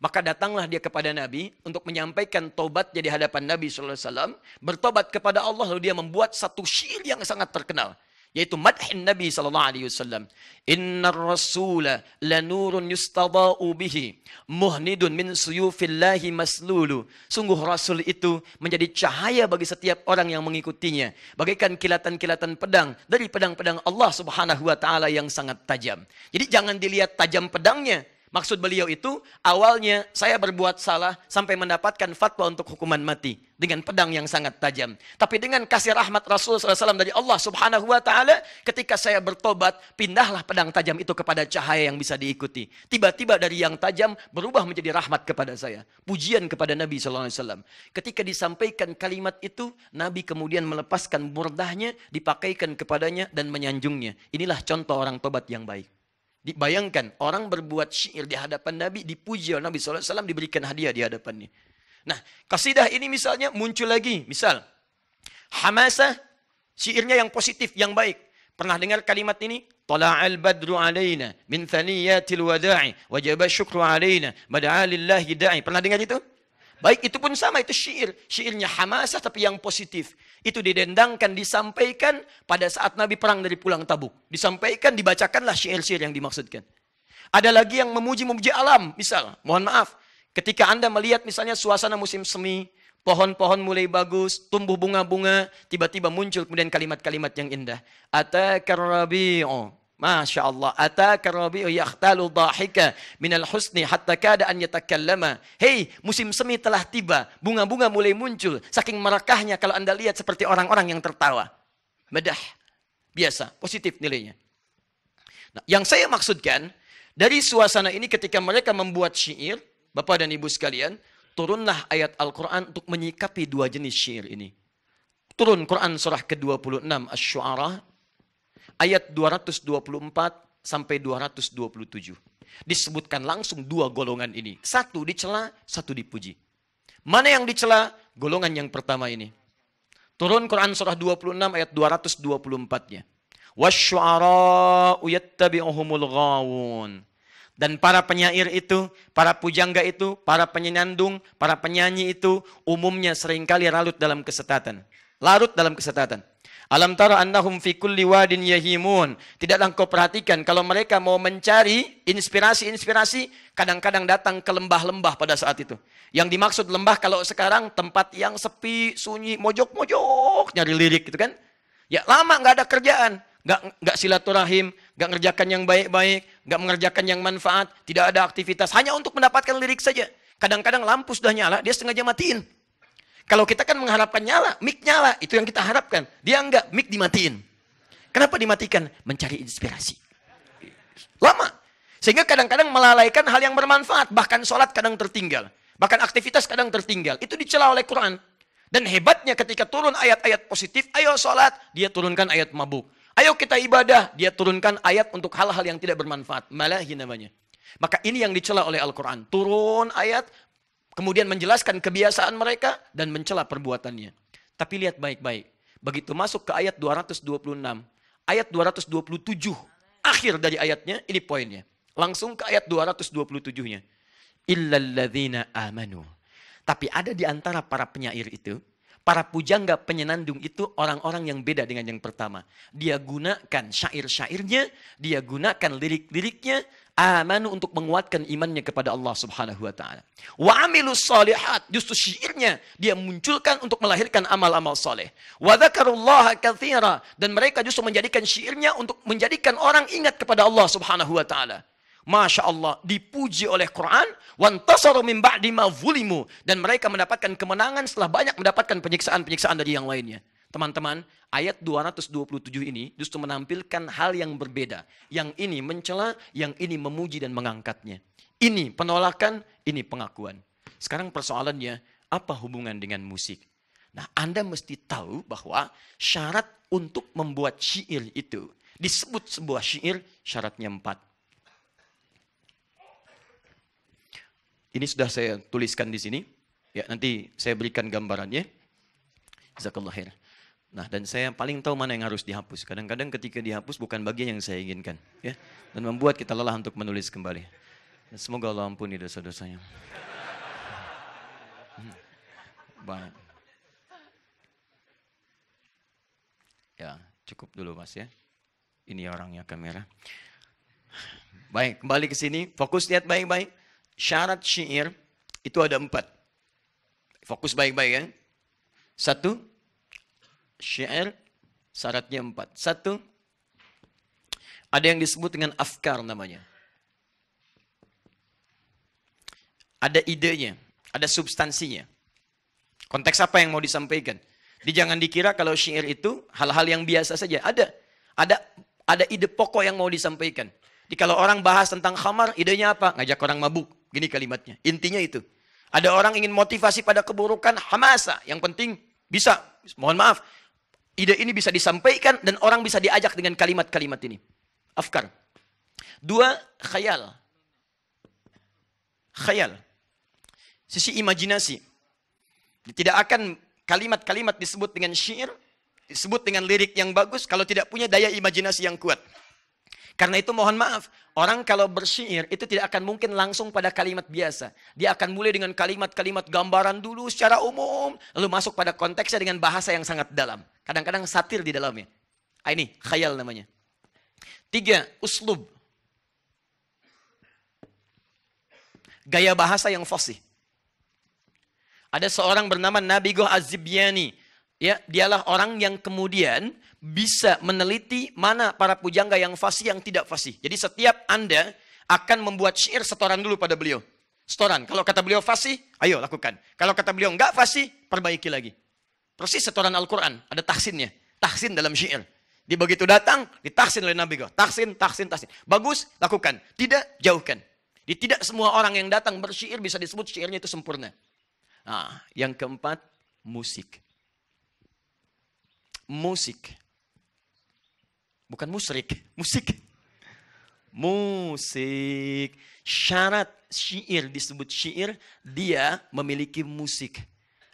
Maka datanglah dia kepada Nabi untuk menyampaikan tobat di hadapan Nabi SAW. Bertobat kepada Allah lalu dia membuat satu syir yang sangat terkenal. Yaitu madhin Nabi SAW. Inna rasula lanurun yustada'u bihi muhnidun min suyufillahi maslulu. Sungguh Rasul itu menjadi cahaya bagi setiap orang yang mengikutinya. Bagaikan kilatan-kilatan pedang dari pedang-pedang Allah Subhanahu Wa Taala yang sangat tajam. Jadi jangan dilihat tajam pedangnya, Maksud beliau itu, awalnya saya berbuat salah sampai mendapatkan fatwa untuk hukuman mati. Dengan pedang yang sangat tajam. Tapi dengan kasih rahmat Rasulullah SAW dari Allah subhanahu wa ta'ala, ketika saya bertobat, pindahlah pedang tajam itu kepada cahaya yang bisa diikuti. Tiba-tiba dari yang tajam berubah menjadi rahmat kepada saya. Pujian kepada Nabi SAW. Ketika disampaikan kalimat itu, Nabi kemudian melepaskan murdahnya, dipakaikan kepadanya dan menyanjungnya. Inilah contoh orang tobat yang baik. Dibayangkan orang berbuat syair di hadapan Nabi, dipuji oleh Nabi Sallallahu SAW, diberikan hadiah di hadapannya. Nah, kasidah ini misalnya muncul lagi. Misal, Hamasah, syairnya yang positif, yang baik. Pernah dengar kalimat ini? طلع Badru علينا من ثنيات الوداع وجب الشكر علينا بدعا لله Pernah dengar itu? Baik, itu pun sama, itu syair. Syairnya hamasah tapi yang positif. Itu didendangkan, disampaikan pada saat Nabi perang dari pulang tabuk. Disampaikan, dibacakanlah syair-syair yang dimaksudkan. Ada lagi yang memuji-memuji alam, misal, mohon maaf, ketika Anda melihat misalnya suasana musim semi, pohon-pohon mulai bagus, tumbuh bunga-bunga, tiba-tiba muncul kemudian kalimat-kalimat yang indah. Atakar rabi'u Masya Allah. Ataka Rabi'u yakhtalu dahika minal husni hatta kada an yatakallama. Hei, musim semi telah tiba. Bunga-bunga mulai muncul. Saking merekahnya kalau anda lihat seperti orang-orang yang tertawa. Medah. Biasa. Positif nilainya. Nah, yang saya maksudkan, dari suasana ini ketika mereka membuat syair, Bapak dan Ibu sekalian, turunlah ayat Al-Quran untuk menyikapi dua jenis syair ini. Turun Quran surah ke-26 as syuara ayat 224 sampai 227. Disebutkan langsung dua golongan ini. Satu dicela, satu dipuji. Mana yang dicela? Golongan yang pertama ini. Turun Quran surah 26 ayat 224-nya. Wasyu'ara yattabi'uhumul ghawun. Dan para penyair itu, para pujangga itu, para penyandung para penyanyi itu umumnya seringkali larut dalam kesetatan. Larut dalam kesetatan. Alam tara annahum fi kulli wadin yahimun. Tidaklah engkau perhatikan kalau mereka mau mencari inspirasi-inspirasi, kadang-kadang datang ke lembah-lembah pada saat itu. Yang dimaksud lembah kalau sekarang tempat yang sepi, sunyi, mojok-mojok nyari lirik gitu kan. Ya lama nggak ada kerjaan, nggak nggak silaturahim, nggak ngerjakan yang baik-baik, nggak mengerjakan yang manfaat, tidak ada aktivitas hanya untuk mendapatkan lirik saja. Kadang-kadang lampu sudah nyala, dia sengaja matiin kalau kita kan mengharapkan nyala, mic nyala, itu yang kita harapkan. Dia enggak, mic dimatiin. Kenapa dimatikan? Mencari inspirasi. Lama. Sehingga kadang-kadang melalaikan hal yang bermanfaat. Bahkan sholat kadang tertinggal. Bahkan aktivitas kadang tertinggal. Itu dicela oleh Quran. Dan hebatnya ketika turun ayat-ayat positif, ayo sholat, dia turunkan ayat mabuk. Ayo kita ibadah, dia turunkan ayat untuk hal-hal yang tidak bermanfaat. Malahi namanya. Maka ini yang dicela oleh Al-Quran. Turun ayat kemudian menjelaskan kebiasaan mereka dan mencela perbuatannya. Tapi lihat baik-baik. Begitu masuk ke ayat 226, ayat 227, akhir dari ayatnya, ini poinnya. Langsung ke ayat 227-nya. Illalladzina amanu. Tapi ada di antara para penyair itu, para pujangga penyenandung itu orang-orang yang beda dengan yang pertama. Dia gunakan syair-syairnya, dia gunakan lirik-liriknya, amanu untuk menguatkan imannya kepada Allah Subhanahu wa taala. Wa amilus solihat justru syairnya dia munculkan untuk melahirkan amal-amal saleh. Wa dzakarullaha katsira dan mereka justru menjadikan syairnya untuk menjadikan orang ingat kepada Allah Subhanahu wa taala. Masya Allah, dipuji oleh Quran. Wantasaru min ba'di ma Dan mereka mendapatkan kemenangan setelah banyak mendapatkan penyiksaan-penyiksaan dari yang lainnya. Teman-teman, ayat 227 ini justru menampilkan hal yang berbeda. Yang ini mencela, yang ini memuji dan mengangkatnya. Ini penolakan, ini pengakuan. Sekarang persoalannya, apa hubungan dengan musik? Nah, Anda mesti tahu bahwa syarat untuk membuat syair itu, disebut sebuah syair, syaratnya empat. Ini sudah saya tuliskan di sini. Ya, nanti saya berikan gambarannya. Jazakallah Nah, dan saya paling tahu mana yang harus dihapus. Kadang-kadang ketika dihapus bukan bagian yang saya inginkan, ya. Dan membuat kita lelah untuk menulis kembali. Dan semoga Allah ampuni dosa-dosanya. Hmm. Baik. Ya, cukup dulu Mas ya. Ini orangnya kamera. Baik, kembali ke sini. Fokus lihat baik-baik. Syarat syair itu ada empat. Fokus baik-baik ya. Satu, syair syaratnya empat. Satu, ada yang disebut dengan afkar namanya. Ada idenya, ada substansinya. Konteks apa yang mau disampaikan? Di jangan dikira kalau syair itu hal-hal yang biasa saja. Ada, ada, ada ide pokok yang mau disampaikan. di kalau orang bahas tentang khamar, idenya apa? Ngajak orang mabuk. Gini kalimatnya. Intinya itu. Ada orang ingin motivasi pada keburukan, hamasa. Yang penting bisa. Mohon maaf, Ide ini bisa disampaikan dan orang bisa diajak dengan kalimat-kalimat ini. Afkar. Dua, khayal. Khayal. Sisi imajinasi. Tidak akan kalimat-kalimat disebut dengan syair, disebut dengan lirik yang bagus kalau tidak punya daya imajinasi yang kuat. Karena itu mohon maaf, orang kalau bersyair itu tidak akan mungkin langsung pada kalimat biasa. Dia akan mulai dengan kalimat-kalimat gambaran dulu secara umum, lalu masuk pada konteksnya dengan bahasa yang sangat dalam. Kadang-kadang satir di dalamnya. Ah, ini khayal namanya. Tiga, uslub. Gaya bahasa yang fasih. Ada seorang bernama Nabi Goh Azibyani ya dialah orang yang kemudian bisa meneliti mana para pujangga yang fasih yang tidak fasih. Jadi setiap Anda akan membuat syair setoran dulu pada beliau. Setoran. Kalau kata beliau fasih, ayo lakukan. Kalau kata beliau enggak fasih, perbaiki lagi. Persis setoran Al-Qur'an, ada tahsinnya. Tahsin dalam syair. Di begitu datang, ditahsin oleh Nabi Tahsin, tahsin, tahsin. Bagus, lakukan. Tidak, jauhkan. Di tidak semua orang yang datang bersyair bisa disebut syairnya itu sempurna. Nah, yang keempat, musik musik. Bukan musrik, musik. Musik. Syarat syair disebut syair, dia memiliki musik.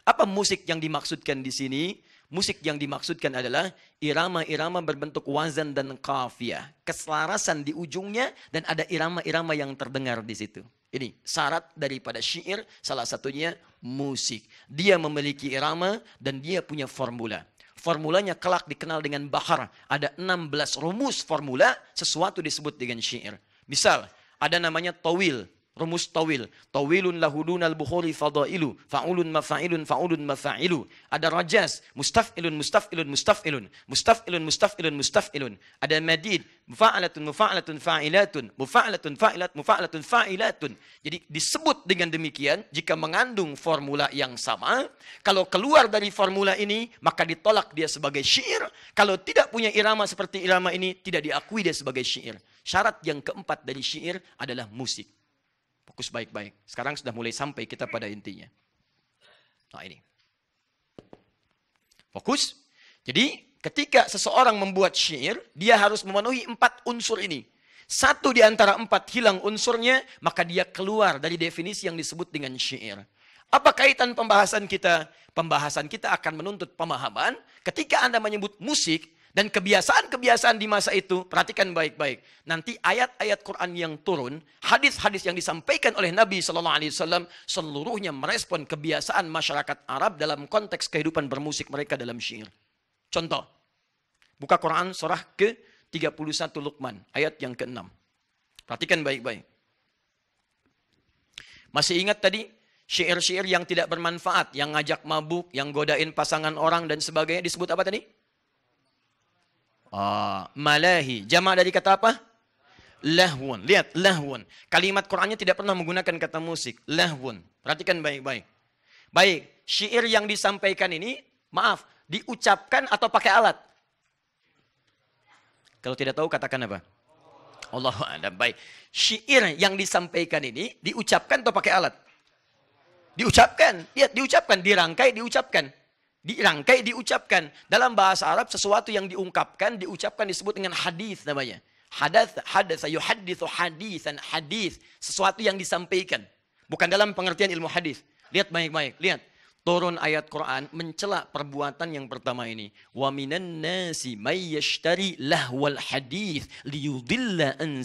Apa musik yang dimaksudkan di sini? Musik yang dimaksudkan adalah irama-irama berbentuk wazan dan kafiah. Keselarasan di ujungnya dan ada irama-irama yang terdengar di situ. Ini syarat daripada syair salah satunya musik. Dia memiliki irama dan dia punya formula formulanya kelak dikenal dengan bahar. Ada 16 rumus formula sesuatu disebut dengan syair. Misal, ada namanya towil. Rumus tawil. Tawilun lahudun al-bukhari fadailu. Fa'ulun mafa'ilun fa'ulun mafa'ilu. Ada rajas. Mustaf'ilun mustaf'ilun mustaf'ilun. Mustaf'ilun mustaf'ilun mustaf'ilun. Ada madid. Mufa'alatun mufa'alatun fa'ilatun. Mufa'alatun fa'ilat mufa'alatun fa'ilatun. Jadi disebut dengan demikian jika mengandung formula yang sama. Kalau keluar dari formula ini maka ditolak dia sebagai syair. Kalau tidak punya irama seperti irama ini tidak diakui dia sebagai syair. Syarat yang keempat dari syair adalah musik. Fokus baik-baik. Sekarang sudah mulai sampai kita pada intinya. Nah ini. Fokus. Jadi ketika seseorang membuat syair, dia harus memenuhi empat unsur ini. Satu di antara empat hilang unsurnya, maka dia keluar dari definisi yang disebut dengan syair. Apa kaitan pembahasan kita? Pembahasan kita akan menuntut pemahaman. Ketika Anda menyebut musik, dan kebiasaan-kebiasaan di masa itu, perhatikan baik-baik. Nanti ayat-ayat Quran yang turun, hadis-hadis yang disampaikan oleh Nabi SAW, seluruhnya merespon kebiasaan masyarakat Arab dalam konteks kehidupan bermusik mereka dalam syair. Contoh, buka Quran surah ke 31 Luqman, ayat yang ke-6. Perhatikan baik-baik. Masih ingat tadi syair-syair yang tidak bermanfaat, yang ngajak mabuk, yang godain pasangan orang dan sebagainya disebut apa tadi? Ah, malahi. Jama' dari kata apa? Lahwun. Lihat, lahwun. Kalimat Qur'annya tidak pernah menggunakan kata musik. Lahwun. Perhatikan baik-baik. Baik, syair yang disampaikan ini, maaf, diucapkan atau pakai alat? Kalau tidak tahu katakan apa? Allah ada baik. Syair yang disampaikan ini diucapkan atau pakai alat? Diucapkan. Lihat, diucapkan, dirangkai, diucapkan dirangkai diucapkan. Dalam bahasa Arab sesuatu yang diungkapkan diucapkan disebut dengan hadis namanya. Hadas hadas yuhadditsu hadis hadis, sesuatu yang disampaikan. Bukan dalam pengertian ilmu hadis. Lihat baik-baik, lihat. Turun ayat Quran mencela perbuatan yang pertama ini. Wa minan nasi may yashtari lahwal hadis liyudilla an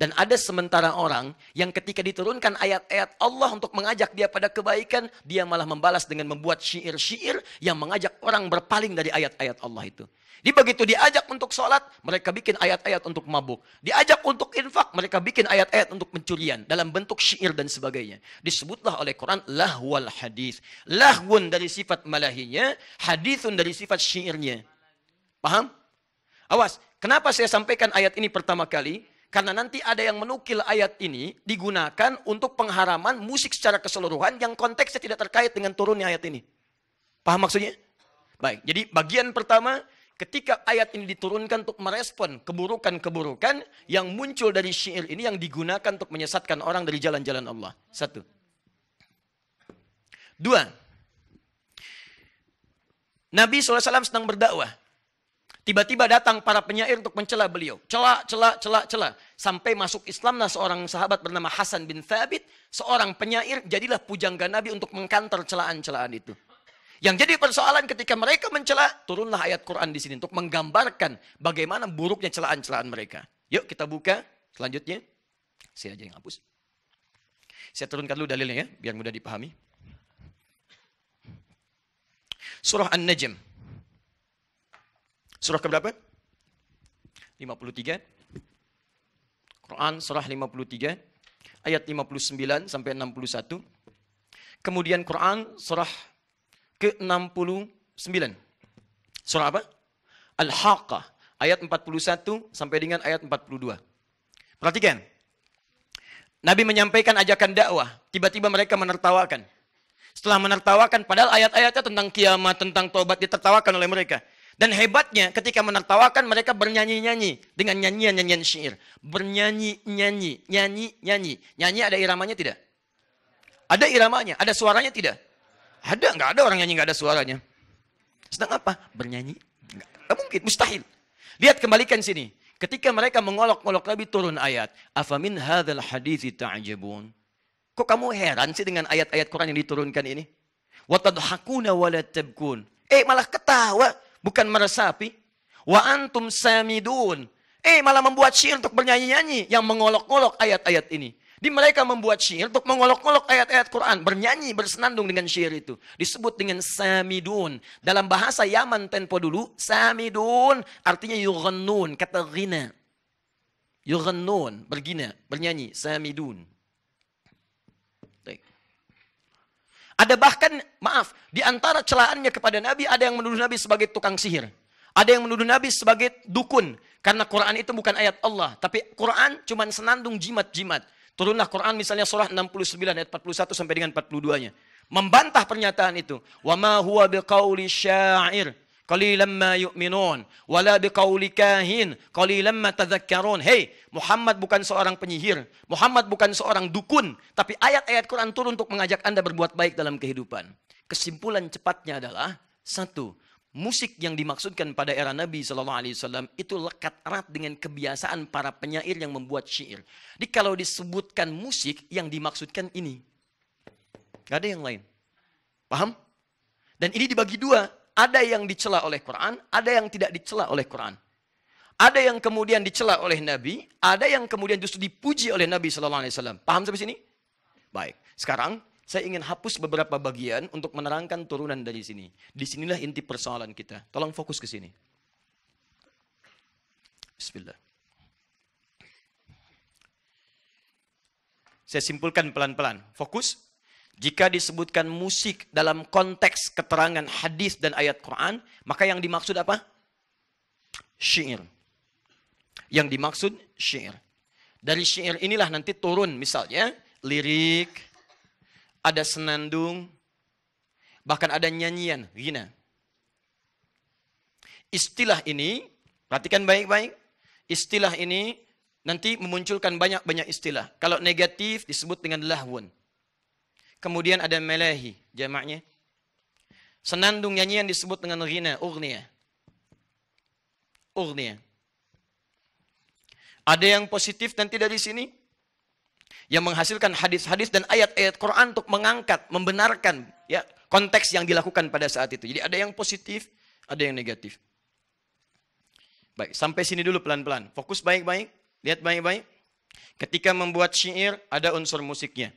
dan ada sementara orang yang ketika diturunkan ayat-ayat Allah untuk mengajak dia pada kebaikan, dia malah membalas dengan membuat syair-syair yang mengajak orang berpaling dari ayat-ayat Allah itu. Di begitu diajak untuk sholat, mereka bikin ayat-ayat untuk mabuk. Diajak untuk infak, mereka bikin ayat-ayat untuk pencurian dalam bentuk syair dan sebagainya. Disebutlah oleh Quran lahwal hadis. Lahwun dari sifat malahinya, hadithun dari sifat syairnya. Paham? Awas, kenapa saya sampaikan ayat ini pertama kali? Karena nanti ada yang menukil ayat ini digunakan untuk pengharaman musik secara keseluruhan yang konteksnya tidak terkait dengan turunnya ayat ini. Paham maksudnya? Baik, jadi bagian pertama ketika ayat ini diturunkan untuk merespon keburukan-keburukan yang muncul dari syair ini yang digunakan untuk menyesatkan orang dari jalan-jalan Allah. Satu. Dua. Nabi SAW sedang berdakwah. Tiba-tiba datang para penyair untuk mencela beliau. Cela, cela, cela, cela. Sampai masuk Islamlah seorang sahabat bernama Hasan bin Thabit, seorang penyair, jadilah pujangga Nabi untuk mengkantor celaan-celaan itu. Yang jadi persoalan ketika mereka mencela, turunlah ayat Quran di sini untuk menggambarkan bagaimana buruknya celaan-celaan mereka. Yuk kita buka selanjutnya. Saya aja yang hapus. Saya turunkan dulu dalilnya ya, biar mudah dipahami. Surah An-Najm Surah keberapa? 53. Quran surah 53 ayat 59 sampai 61. Kemudian Quran surah ke-69. Surah apa? Al-Haqqah ayat 41 sampai dengan ayat 42. Perhatikan. Nabi menyampaikan ajakan dakwah, tiba-tiba mereka menertawakan. Setelah menertawakan, padahal ayat-ayatnya tentang kiamat, tentang tobat ditertawakan oleh mereka. Dan hebatnya ketika menertawakan mereka bernyanyi-nyanyi dengan nyanyian-nyanyian syair. Bernyanyi-nyanyi, nyanyi-nyanyi. Nyanyi ada iramanya tidak? Ada iramanya, ada suaranya tidak? Ada, nggak ada orang nyanyi nggak ada suaranya. Sedang apa? Bernyanyi. Nggak mungkin, mustahil. Lihat kembalikan sini. Ketika mereka mengolok-olok Nabi turun ayat. Afamin hadhal hadithi ta'jabun. Kok kamu heran sih dengan ayat-ayat Quran yang diturunkan ini? Watadhakuna wala tabkun. Eh malah ketawa bukan meresapi. Wa antum samidun. Eh, malah membuat syair untuk bernyanyi-nyanyi yang mengolok-olok ayat-ayat ini. Di mereka membuat syair untuk mengolok-olok ayat-ayat Quran, bernyanyi, bersenandung dengan syair itu. Disebut dengan samidun. Dalam bahasa Yaman tempo dulu, samidun artinya yughannun, kata ghina. Yughannun, bergina, bernyanyi, samidun. Ada bahkan, maaf, di antara celaannya kepada Nabi, ada yang menuduh Nabi sebagai tukang sihir. Ada yang menuduh Nabi sebagai dukun. Karena Quran itu bukan ayat Allah. Tapi Quran cuma senandung jimat-jimat. Turunlah Quran misalnya surah 69 ayat 41 sampai dengan 42-nya. Membantah pernyataan itu. Wa ma huwa biqauli qalilan ma yu'minun wala biqauli kahin qalilan ma tadhakkarun hey Muhammad bukan seorang penyihir Muhammad bukan seorang dukun tapi ayat-ayat Quran turun untuk mengajak Anda berbuat baik dalam kehidupan kesimpulan cepatnya adalah satu musik yang dimaksudkan pada era Nabi Shallallahu Alaihi Wasallam itu lekat erat dengan kebiasaan para penyair yang membuat syair. Jadi kalau disebutkan musik yang dimaksudkan ini, ada yang lain. Paham? Dan ini dibagi dua. Ada yang dicela oleh Quran, ada yang tidak dicela oleh Quran. Ada yang kemudian dicela oleh Nabi, ada yang kemudian justru dipuji oleh Nabi Sallallahu Alaihi Wasallam. Paham sampai sini? Baik. Sekarang saya ingin hapus beberapa bagian untuk menerangkan turunan dari sini. Di sinilah inti persoalan kita. Tolong fokus ke sini. Bismillah. Saya simpulkan pelan-pelan. Fokus, jika disebutkan musik dalam konteks keterangan hadis dan ayat Quran, maka yang dimaksud apa? Syair. Yang dimaksud syair. Dari syair inilah nanti turun misalnya lirik, ada senandung, bahkan ada nyanyian, gina. Istilah ini, perhatikan baik-baik, istilah ini nanti memunculkan banyak-banyak istilah. Kalau negatif disebut dengan lahwun Kemudian ada melehi, jamaknya. Senandung nyanyian disebut dengan ghina, urnia. Urnia. Ada yang positif dan tidak di sini. Yang menghasilkan hadis-hadis dan ayat-ayat Quran untuk mengangkat, membenarkan ya konteks yang dilakukan pada saat itu. Jadi ada yang positif, ada yang negatif. Baik, sampai sini dulu pelan-pelan. Fokus baik-baik, lihat baik-baik. Ketika membuat syair ada unsur musiknya.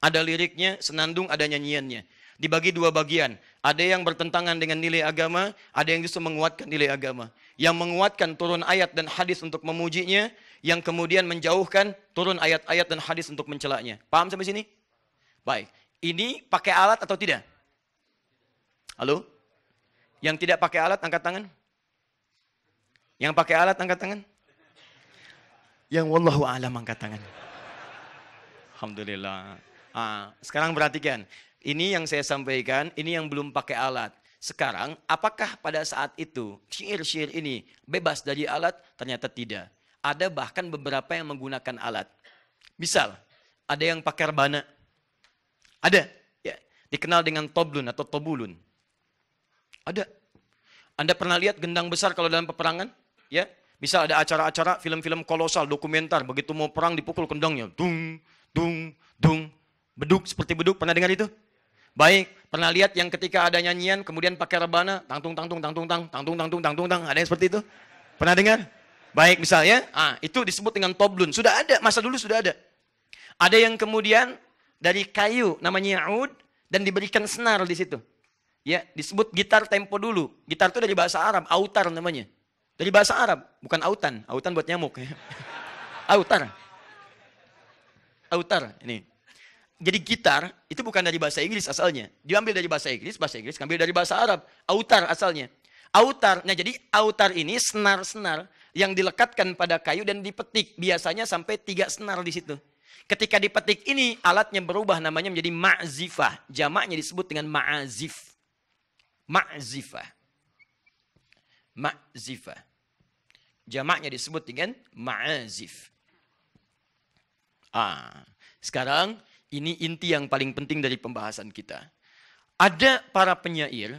Ada liriknya, senandung, ada nyanyiannya. Dibagi dua bagian. Ada yang bertentangan dengan nilai agama, ada yang justru menguatkan nilai agama. Yang menguatkan turun ayat dan hadis untuk memujinya, yang kemudian menjauhkan turun ayat-ayat dan hadis untuk mencelaknya. Paham sampai sini? Baik. Ini pakai alat atau tidak? Halo? Yang tidak pakai alat angkat tangan? Yang pakai alat angkat tangan? Yang wallahu alam angkat tangan. Alhamdulillah. Nah, sekarang perhatikan, ini yang saya sampaikan, ini yang belum pakai alat. Sekarang, apakah pada saat itu syair-syair ini bebas dari alat? Ternyata tidak. Ada bahkan beberapa yang menggunakan alat. Misal, ada yang pakai rebana. Ada. Ya. Dikenal dengan toblun atau tobulun. Ada. Anda pernah lihat gendang besar kalau dalam peperangan? Ya. Misal ada acara-acara film-film kolosal, dokumenter. Begitu mau perang dipukul kendangnya. Dung, dung, dung, Beduk seperti beduk, pernah dengar itu? Baik, pernah lihat yang ketika ada nyanyian kemudian pakai rebana, tangtung tangtung tangtung tang, tangtung tangtung tangtung tang, ada yang seperti itu? Pernah dengar? Baik misalnya, ah, itu disebut dengan toblun. Sudah ada, masa dulu sudah ada. Ada yang kemudian dari kayu namanya oud dan diberikan senar di situ. Ya, disebut gitar tempo dulu. Gitar itu dari bahasa Arab, autar namanya. Dari bahasa Arab, bukan autan. Autan buat nyamuk. Ya. autar. Autar, ini jadi gitar itu bukan dari bahasa Inggris asalnya. Diambil dari bahasa Inggris, bahasa Inggris ambil dari bahasa Arab. Autar asalnya. Autar. Nah, jadi autar ini senar-senar yang dilekatkan pada kayu dan dipetik. Biasanya sampai tiga senar di situ. Ketika dipetik ini alatnya berubah namanya menjadi ma'zifah. Jamaknya disebut dengan ma'azif. Ma'zifah. Ma'zifah. Jamaknya disebut dengan ma'azif. Ah, sekarang ini inti yang paling penting dari pembahasan kita. Ada para penyair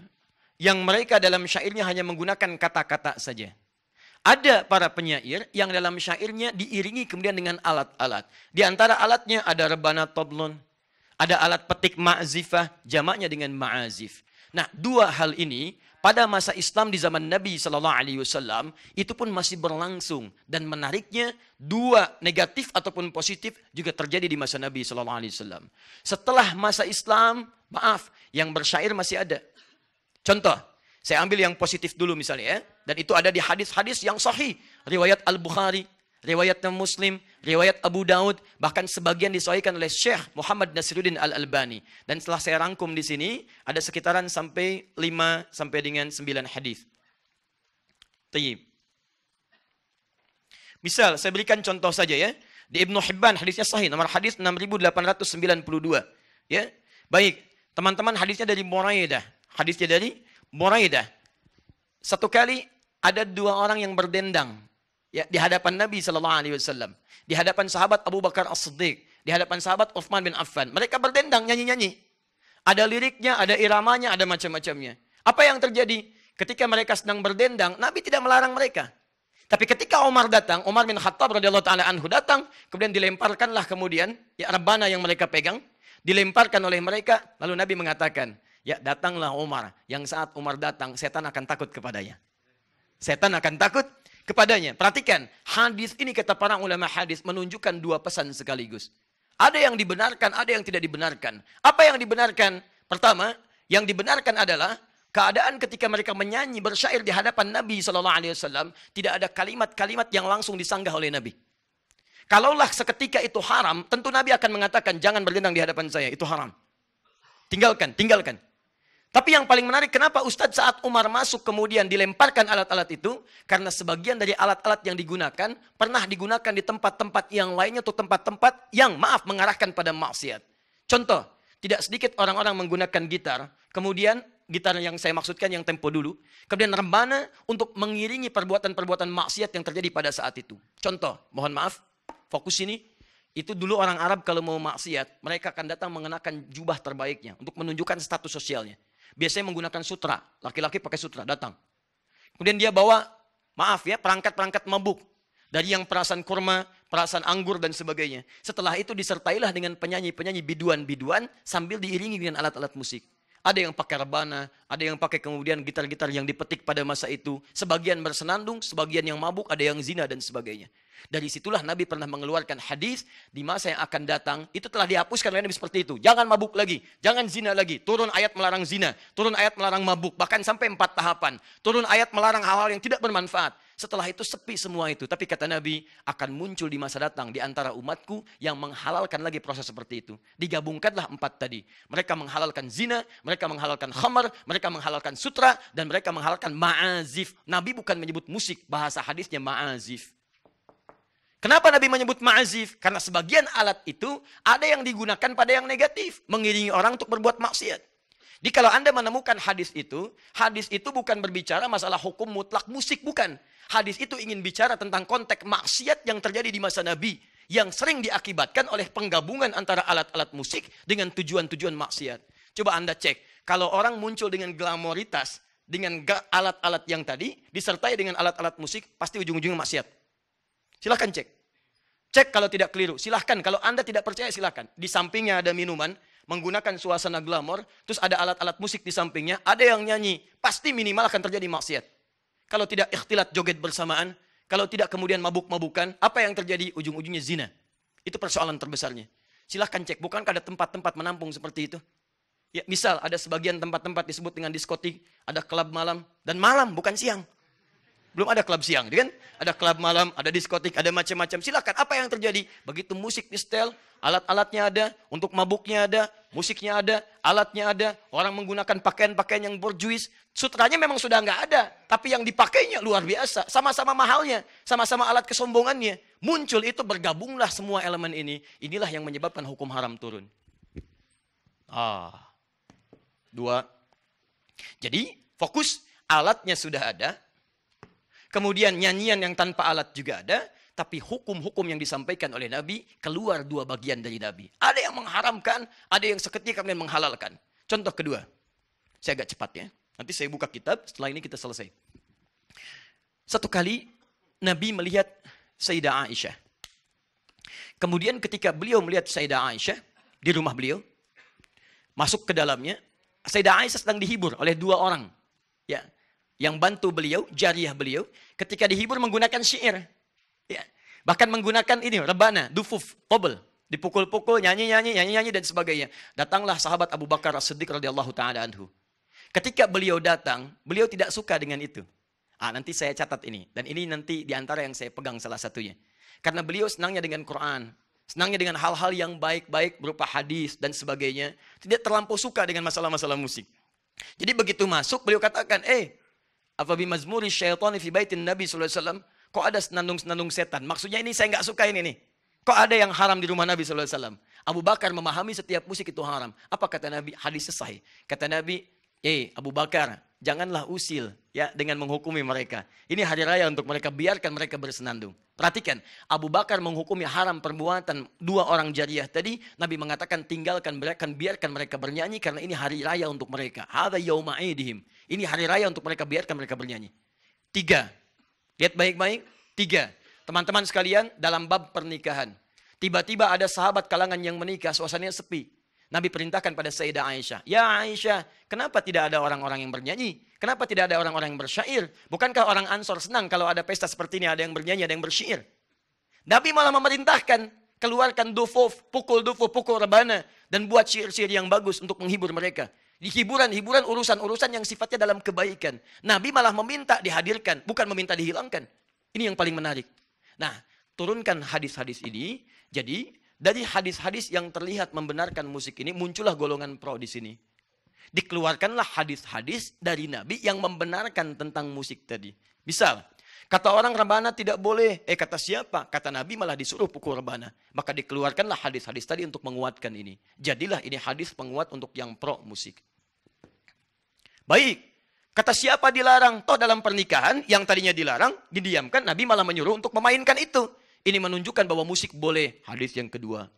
yang mereka dalam syairnya hanya menggunakan kata-kata saja. Ada para penyair yang dalam syairnya diiringi kemudian dengan alat-alat. Di antara alatnya ada rebana toblon, ada alat petik ma'zifah, jamaknya dengan ma'azif. Nah, dua hal ini pada masa Islam di zaman Nabi Shallallahu Alaihi Wasallam itu pun masih berlangsung dan menariknya dua negatif ataupun positif juga terjadi di masa Nabi Shallallahu Alaihi Wasallam. Setelah masa Islam, maaf, yang bersyair masih ada. Contoh, saya ambil yang positif dulu misalnya ya. Dan itu ada di hadis-hadis yang sahih. Riwayat Al-Bukhari, riwayatnya Muslim, riwayat Abu Daud, bahkan sebagian disoikan oleh Syekh Muhammad Nasiruddin Al-Albani. Dan setelah saya rangkum di sini, ada sekitaran sampai 5 sampai dengan 9 hadis. Tapi, Misal, saya berikan contoh saja ya. Di Ibnu Hibban hadisnya sahih, nomor hadis 6892. Ya. Baik, teman-teman hadisnya dari Buraidah. Hadisnya dari Buraidah. Satu kali ada dua orang yang berdendang ya, di hadapan Nabi Shallallahu Alaihi Wasallam, di hadapan sahabat Abu Bakar As Siddiq, di hadapan sahabat Uthman bin Affan. Mereka berdendang nyanyi-nyanyi. Ada liriknya, ada iramanya, ada macam-macamnya. Apa yang terjadi? Ketika mereka sedang berdendang, Nabi tidak melarang mereka. Tapi ketika Umar datang, Umar bin Khattab radhiyallahu taala anhu datang, kemudian dilemparkanlah kemudian ya rebana yang mereka pegang, dilemparkan oleh mereka, lalu Nabi mengatakan, "Ya datanglah Umar." yang saat Umar datang setan akan takut kepadanya." Setan akan takut kepadanya. Perhatikan, hadis ini kata para ulama hadis menunjukkan dua pesan sekaligus. Ada yang dibenarkan, ada yang tidak dibenarkan. Apa yang dibenarkan? Pertama, yang dibenarkan adalah keadaan ketika mereka menyanyi bersyair di hadapan Nabi Shallallahu Alaihi Wasallam tidak ada kalimat-kalimat yang langsung disanggah oleh Nabi. Kalaulah seketika itu haram, tentu Nabi akan mengatakan jangan berdendang di hadapan saya, itu haram. Tinggalkan, tinggalkan. Tapi yang paling menarik, kenapa Ustadz saat Umar masuk kemudian dilemparkan alat-alat itu? Karena sebagian dari alat-alat yang digunakan pernah digunakan di tempat-tempat yang lainnya atau tempat-tempat yang maaf mengarahkan pada maksiat. Contoh, tidak sedikit orang-orang menggunakan gitar, kemudian gitar yang saya maksudkan yang tempo dulu, kemudian rembana untuk mengiringi perbuatan-perbuatan maksiat yang terjadi pada saat itu. Contoh, mohon maaf, fokus ini, itu dulu orang Arab kalau mau maksiat, mereka akan datang mengenakan jubah terbaiknya untuk menunjukkan status sosialnya biasanya menggunakan sutra. Laki-laki pakai sutra, datang. Kemudian dia bawa, maaf ya, perangkat-perangkat mabuk. Dari yang perasan kurma, perasan anggur, dan sebagainya. Setelah itu disertailah dengan penyanyi-penyanyi biduan-biduan sambil diiringi dengan alat-alat musik. Ada yang pakai rebana, ada yang pakai kemudian gitar-gitar yang dipetik pada masa itu. Sebagian bersenandung, sebagian yang mabuk, ada yang zina dan sebagainya. Dari situlah Nabi pernah mengeluarkan hadis di masa yang akan datang itu telah dihapuskan oleh Nabi seperti itu. Jangan mabuk lagi, jangan zina lagi. Turun ayat melarang zina, turun ayat melarang mabuk, bahkan sampai empat tahapan. Turun ayat melarang hal-hal yang tidak bermanfaat. Setelah itu sepi semua itu. Tapi kata Nabi akan muncul di masa datang di antara umatku yang menghalalkan lagi proses seperti itu. Digabungkanlah empat tadi. Mereka menghalalkan zina, mereka menghalalkan khamar, mereka menghalalkan sutra, dan mereka menghalalkan ma'azif. Nabi bukan menyebut musik, bahasa hadisnya ma'azif. Kenapa Nabi menyebut ma'azif? Karena sebagian alat itu ada yang digunakan pada yang negatif. Mengiringi orang untuk berbuat maksiat. Jadi kalau Anda menemukan hadis itu, hadis itu bukan berbicara masalah hukum mutlak musik, bukan. Hadis itu ingin bicara tentang konteks maksiat yang terjadi di masa Nabi yang sering diakibatkan oleh penggabungan antara alat-alat musik dengan tujuan-tujuan maksiat. Coba Anda cek, kalau orang muncul dengan glamoritas dengan alat-alat yang tadi disertai dengan alat-alat musik pasti ujung-ujungnya maksiat. Silahkan cek. Cek kalau tidak keliru. Silahkan kalau Anda tidak percaya silahkan. Di sampingnya ada minuman menggunakan suasana glamor, terus ada alat-alat musik di sampingnya, ada yang nyanyi, pasti minimal akan terjadi maksiat kalau tidak ikhtilat joget bersamaan, kalau tidak kemudian mabuk-mabukan, apa yang terjadi ujung-ujungnya zina. Itu persoalan terbesarnya. Silahkan cek, bukankah ada tempat-tempat menampung seperti itu? Ya, misal ada sebagian tempat-tempat disebut dengan diskotik, ada klub malam, dan malam bukan siang. Belum ada klub siang, gitu kan? Ada klub malam, ada diskotik, ada macam-macam. Silakan, apa yang terjadi? Begitu musik di setel, alat-alatnya ada, untuk mabuknya ada, musiknya ada, alatnya ada, orang menggunakan pakaian-pakaian yang borjuis, sutranya memang sudah nggak ada, tapi yang dipakainya luar biasa, sama-sama mahalnya, sama-sama alat kesombongannya. Muncul itu bergabunglah semua elemen ini, inilah yang menyebabkan hukum haram turun. Ah, dua. Jadi fokus alatnya sudah ada, kemudian nyanyian yang tanpa alat juga ada, tapi hukum-hukum yang disampaikan oleh Nabi keluar dua bagian dari Nabi. Ada yang mengharamkan, ada yang seketika kemudian menghalalkan. Contoh kedua, saya agak cepat ya. Nanti saya buka kitab, setelah ini kita selesai. Satu kali Nabi melihat Sayyidah Aisyah. Kemudian ketika beliau melihat Sayyidah Aisyah di rumah beliau, masuk ke dalamnya, Sayyidah Aisyah sedang dihibur oleh dua orang. Ya, yang bantu beliau, jariah beliau, ketika dihibur menggunakan syair. Ya. Bahkan menggunakan ini, rebana, dufuf, tobel. Dipukul-pukul, nyanyi-nyanyi, nyanyi-nyanyi, dan sebagainya. Datanglah sahabat Abu Bakar As-Siddiq radhiyallahu ta'ala Ketika beliau datang, beliau tidak suka dengan itu. Ah, nanti saya catat ini. Dan ini nanti diantara yang saya pegang salah satunya. Karena beliau senangnya dengan Quran. Senangnya dengan hal-hal yang baik-baik berupa hadis dan sebagainya. Tidak terlampau suka dengan masalah-masalah musik. Jadi begitu masuk, beliau katakan, eh apa mazmuri syaitan fi baitin Nabi sallallahu alaihi wasallam? Kok ada senandung-senandung setan? Maksudnya ini saya nggak suka ini nih. Kok ada yang haram di rumah Nabi sallallahu alaihi wasallam? Abu Bakar memahami setiap musik itu haram. Apa kata Nabi? Hadis sahih. Kata Nabi, "Eh, Abu Bakar, janganlah usil ya dengan menghukumi mereka. Ini hari raya untuk mereka, biarkan mereka bersenandung. Perhatikan, Abu Bakar menghukumi haram perbuatan dua orang jariah tadi. Nabi mengatakan tinggalkan mereka, biarkan mereka bernyanyi karena ini hari raya untuk mereka. Hada yauma Ini hari raya untuk mereka, biarkan mereka bernyanyi. Tiga, lihat baik-baik. Tiga, teman-teman sekalian dalam bab pernikahan. Tiba-tiba ada sahabat kalangan yang menikah, suasananya sepi. Nabi perintahkan pada Sayyidah Aisyah, "Ya Aisyah, kenapa tidak ada orang-orang yang bernyanyi? Kenapa tidak ada orang-orang yang bersyair? Bukankah orang Ansor senang kalau ada pesta seperti ini ada yang bernyanyi, ada yang bersyair?" Nabi malah memerintahkan keluarkan dufuf, pukul dufuf, pukul rebana dan buat syair-syair yang bagus untuk menghibur mereka. Di hiburan-hiburan urusan-urusan yang sifatnya dalam kebaikan. Nabi malah meminta dihadirkan, bukan meminta dihilangkan. Ini yang paling menarik. Nah, turunkan hadis-hadis ini. Jadi dari hadis-hadis yang terlihat membenarkan musik ini muncullah golongan pro di sini. Dikeluarkanlah hadis-hadis dari Nabi yang membenarkan tentang musik tadi. Misal, kata orang rebana tidak boleh. Eh kata siapa? Kata Nabi malah disuruh pukul rebana. Maka dikeluarkanlah hadis-hadis tadi untuk menguatkan ini. Jadilah ini hadis penguat untuk yang pro musik. Baik, Kata siapa dilarang? Toh dalam pernikahan yang tadinya dilarang, didiamkan, Nabi malah menyuruh untuk memainkan itu. Ini menunjukkan bahwa musik boleh. Hadis yang kedua.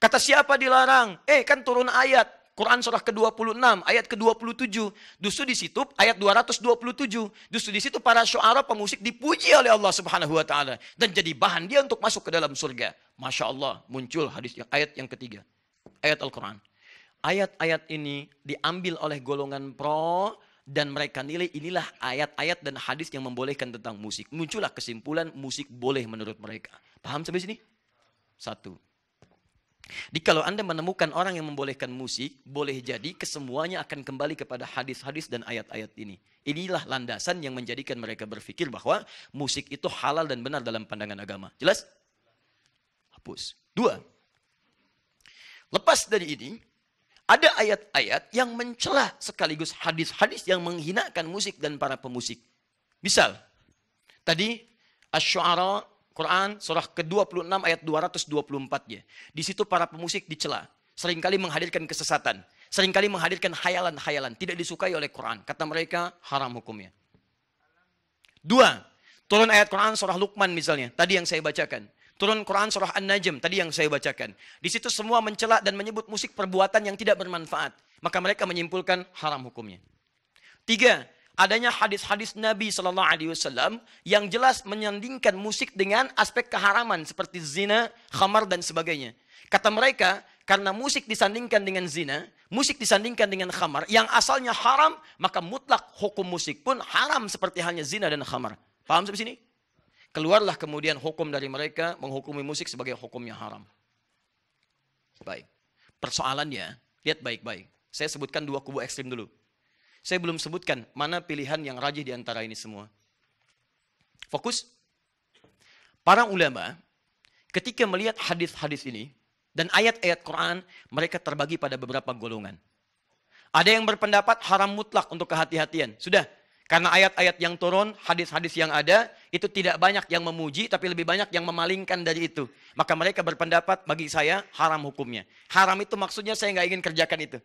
Kata siapa dilarang? Eh kan turun ayat. Quran surah ke-26, ayat ke-27. Justru di situ ayat 227. Justru di situ para syuara pemusik dipuji oleh Allah Subhanahu wa taala dan jadi bahan dia untuk masuk ke dalam surga. Masya Allah muncul hadis yang ayat yang ketiga. Ayat Al-Quran. Ayat-ayat ini diambil oleh golongan pro dan mereka nilai inilah ayat-ayat dan hadis yang membolehkan tentang musik. Muncullah kesimpulan musik boleh menurut mereka. Paham sampai sini? Satu. Jadi kalau Anda menemukan orang yang membolehkan musik, boleh jadi kesemuanya akan kembali kepada hadis-hadis dan ayat-ayat ini. Inilah landasan yang menjadikan mereka berpikir bahwa musik itu halal dan benar dalam pandangan agama. Jelas? Hapus. Dua. Lepas dari ini, ada ayat-ayat yang mencelah sekaligus hadis-hadis yang menghinakan musik dan para pemusik. Misal, tadi Asy-Syu'ara Quran surah ke-26 ayat 224-nya. Di situ para pemusik dicela, seringkali menghadirkan kesesatan, seringkali menghadirkan khayalan-khayalan tidak disukai oleh Quran. Kata mereka haram hukumnya. Dua, turun ayat Quran surah Luqman misalnya, tadi yang saya bacakan. Turun Quran surah An-Najm tadi yang saya bacakan. Di situ semua mencela dan menyebut musik perbuatan yang tidak bermanfaat. Maka mereka menyimpulkan haram hukumnya. Tiga, adanya hadis-hadis Nabi saw yang jelas menyandingkan musik dengan aspek keharaman seperti zina, khamar dan sebagainya. Kata mereka, karena musik disandingkan dengan zina, musik disandingkan dengan khamar, yang asalnya haram, maka mutlak hukum musik pun haram seperti halnya zina dan khamar. Paham sampai sini? keluarlah kemudian hukum dari mereka menghukumi musik sebagai hukum yang haram. Baik. Persoalannya, lihat baik-baik. Saya sebutkan dua kubu ekstrim dulu. Saya belum sebutkan mana pilihan yang rajih di antara ini semua. Fokus. Para ulama ketika melihat hadis-hadis ini dan ayat-ayat Quran, mereka terbagi pada beberapa golongan. Ada yang berpendapat haram mutlak untuk kehati-hatian. Sudah, karena ayat-ayat yang turun, hadis-hadis yang ada, itu tidak banyak yang memuji, tapi lebih banyak yang memalingkan dari itu. Maka mereka berpendapat, bagi saya haram hukumnya. Haram itu maksudnya saya nggak ingin kerjakan itu.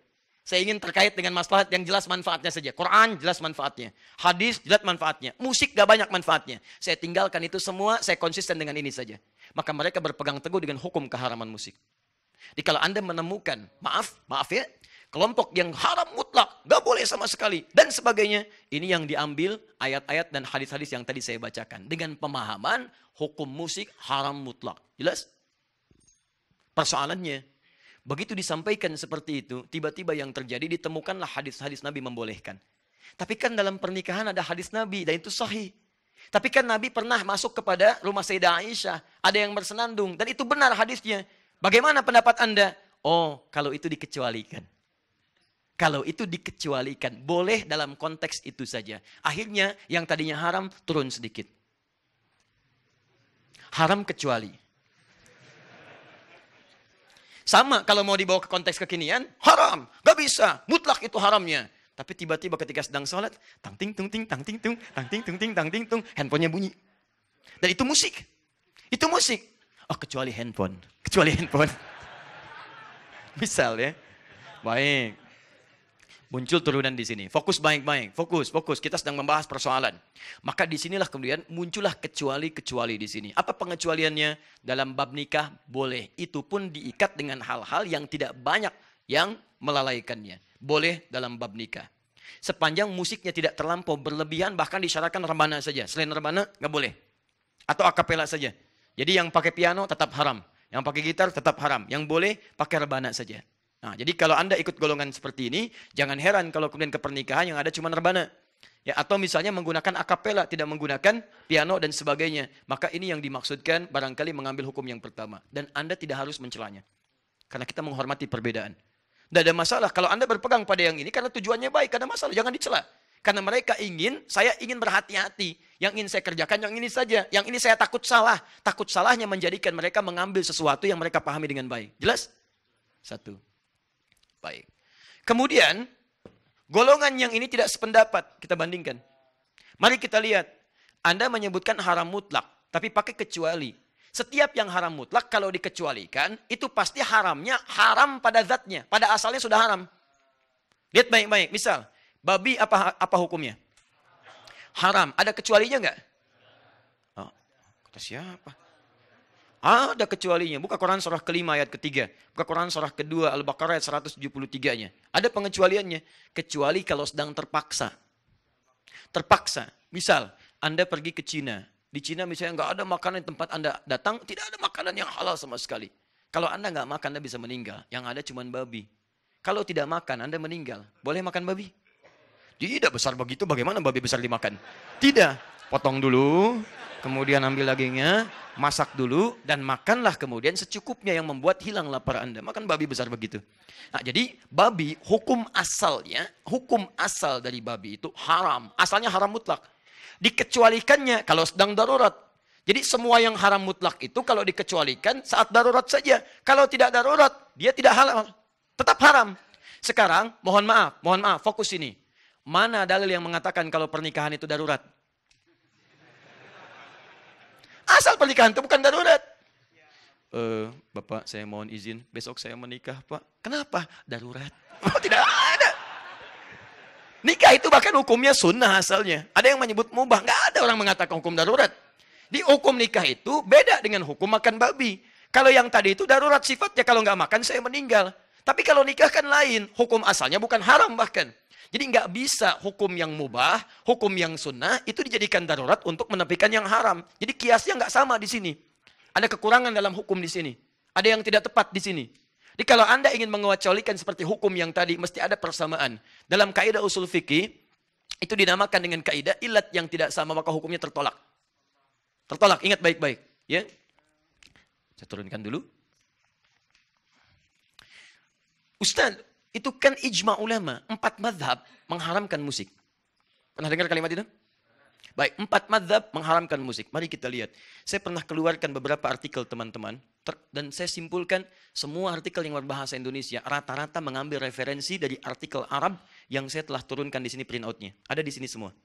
Saya ingin terkait dengan masalah yang jelas manfaatnya saja. Quran jelas manfaatnya. Hadis jelas manfaatnya. Musik gak banyak manfaatnya. Saya tinggalkan itu semua, saya konsisten dengan ini saja. Maka mereka berpegang teguh dengan hukum keharaman musik. Jadi kalau Anda menemukan, maaf, maaf ya, kelompok yang haram mutlak, gak boleh sama sekali, dan sebagainya. Ini yang diambil ayat-ayat dan hadis-hadis yang tadi saya bacakan. Dengan pemahaman hukum musik haram mutlak. Jelas? Persoalannya, begitu disampaikan seperti itu, tiba-tiba yang terjadi ditemukanlah hadis-hadis Nabi membolehkan. Tapi kan dalam pernikahan ada hadis Nabi dan itu sahih. Tapi kan Nabi pernah masuk kepada rumah Sayyidah Aisyah. Ada yang bersenandung. Dan itu benar hadisnya. Bagaimana pendapat Anda? Oh, kalau itu dikecualikan. Kalau itu dikecualikan, boleh dalam konteks itu saja. Akhirnya yang tadinya haram turun sedikit. Haram kecuali. Sama kalau mau dibawa ke konteks kekinian, haram. Gak bisa, mutlak itu haramnya. Tapi tiba-tiba ketika sedang sholat, tang ting tung ting, tang ting tung, tang ting tung ting, tang ting tung, handphonenya bunyi. Dan itu musik. Itu musik. Oh kecuali handphone. Kecuali handphone. Misal ya. Baik. Muncul turunan di sini. Fokus baik-baik, fokus, fokus. Kita sedang membahas persoalan. Maka di sinilah kemudian muncullah kecuali-kecuali di sini. Apa pengecualiannya? Dalam bab nikah boleh. Itu pun diikat dengan hal-hal yang tidak banyak yang melalaikannya. Boleh dalam bab nikah. Sepanjang musiknya tidak terlampau berlebihan, bahkan disyaratkan rebana saja. Selain rebana, nggak boleh. Atau akapela saja. Jadi yang pakai piano tetap haram. Yang pakai gitar tetap haram. Yang boleh pakai rebana saja. Nah, jadi kalau Anda ikut golongan seperti ini, jangan heran kalau kemudian kepernikahan yang ada cuma rebana. Ya, atau misalnya menggunakan akapela, tidak menggunakan piano dan sebagainya. Maka ini yang dimaksudkan barangkali mengambil hukum yang pertama. Dan Anda tidak harus mencelanya. Karena kita menghormati perbedaan. Tidak ada masalah. Kalau Anda berpegang pada yang ini karena tujuannya baik, karena masalah. Jangan dicela. Karena mereka ingin, saya ingin berhati-hati. Yang ingin saya kerjakan yang ini saja. Yang ini saya takut salah. Takut salahnya menjadikan mereka mengambil sesuatu yang mereka pahami dengan baik. Jelas? Satu. Baik. Kemudian, golongan yang ini tidak sependapat. Kita bandingkan. Mari kita lihat. Anda menyebutkan haram mutlak, tapi pakai kecuali. Setiap yang haram mutlak kalau dikecualikan, itu pasti haramnya haram pada zatnya. Pada asalnya sudah haram. Lihat baik-baik. Misal, babi apa apa hukumnya? Haram. Ada kecualinya enggak Oh, kata siapa? Ada kecualinya. Buka Quran surah kelima ayat ketiga. Buka Quran surah kedua Al-Baqarah ayat 173-nya. Ada pengecualiannya. Kecuali kalau sedang terpaksa. Terpaksa. Misal, Anda pergi ke Cina. Di Cina misalnya nggak ada makanan di tempat Anda datang, tidak ada makanan yang halal sama sekali. Kalau Anda nggak makan, Anda bisa meninggal. Yang ada cuma babi. Kalau tidak makan, Anda meninggal. Boleh makan babi? Tidak besar begitu, bagaimana babi besar dimakan? Tidak. Potong dulu, Kemudian ambil dagingnya, masak dulu, dan makanlah kemudian secukupnya yang membuat hilang lapar Anda. Makan babi besar begitu. Nah, jadi babi, hukum asalnya, hukum asal dari babi itu haram. Asalnya haram mutlak. Dikecualikannya kalau sedang darurat. Jadi semua yang haram mutlak itu kalau dikecualikan saat darurat saja. Kalau tidak darurat, dia tidak haram, Tetap haram. Sekarang, mohon maaf, mohon maaf, fokus ini. Mana dalil yang mengatakan kalau pernikahan itu darurat? Asal pernikahan itu bukan darurat. Uh, Bapak, saya mohon izin, besok saya menikah, Pak. Kenapa? Darurat. Oh, tidak ada. Nikah itu bahkan hukumnya sunnah asalnya. Ada yang menyebut mubah, nggak ada orang mengatakan hukum darurat. Di hukum nikah itu beda dengan hukum makan babi. Kalau yang tadi itu darurat sifatnya, kalau nggak makan saya meninggal. Tapi kalau nikah kan lain, hukum asalnya bukan haram bahkan. Jadi nggak bisa hukum yang mubah, hukum yang sunnah itu dijadikan darurat untuk menepikan yang haram. Jadi kiasnya nggak sama di sini. Ada kekurangan dalam hukum di sini. Ada yang tidak tepat di sini. Jadi kalau Anda ingin mengecualikan seperti hukum yang tadi, mesti ada persamaan. Dalam kaidah usul fikih itu dinamakan dengan kaidah ilat yang tidak sama maka hukumnya tertolak. Tertolak, ingat baik-baik. Ya, saya turunkan dulu. Ustaz, itu kan ijma ulama. Empat madhab mengharamkan musik. Pernah dengar kalimat itu? Baik, empat madhab mengharamkan musik. Mari kita lihat. Saya pernah keluarkan beberapa artikel teman-teman. Dan saya simpulkan semua artikel yang berbahasa Indonesia rata-rata mengambil referensi dari artikel Arab yang saya telah turunkan di sini printoutnya. Ada di sini semua.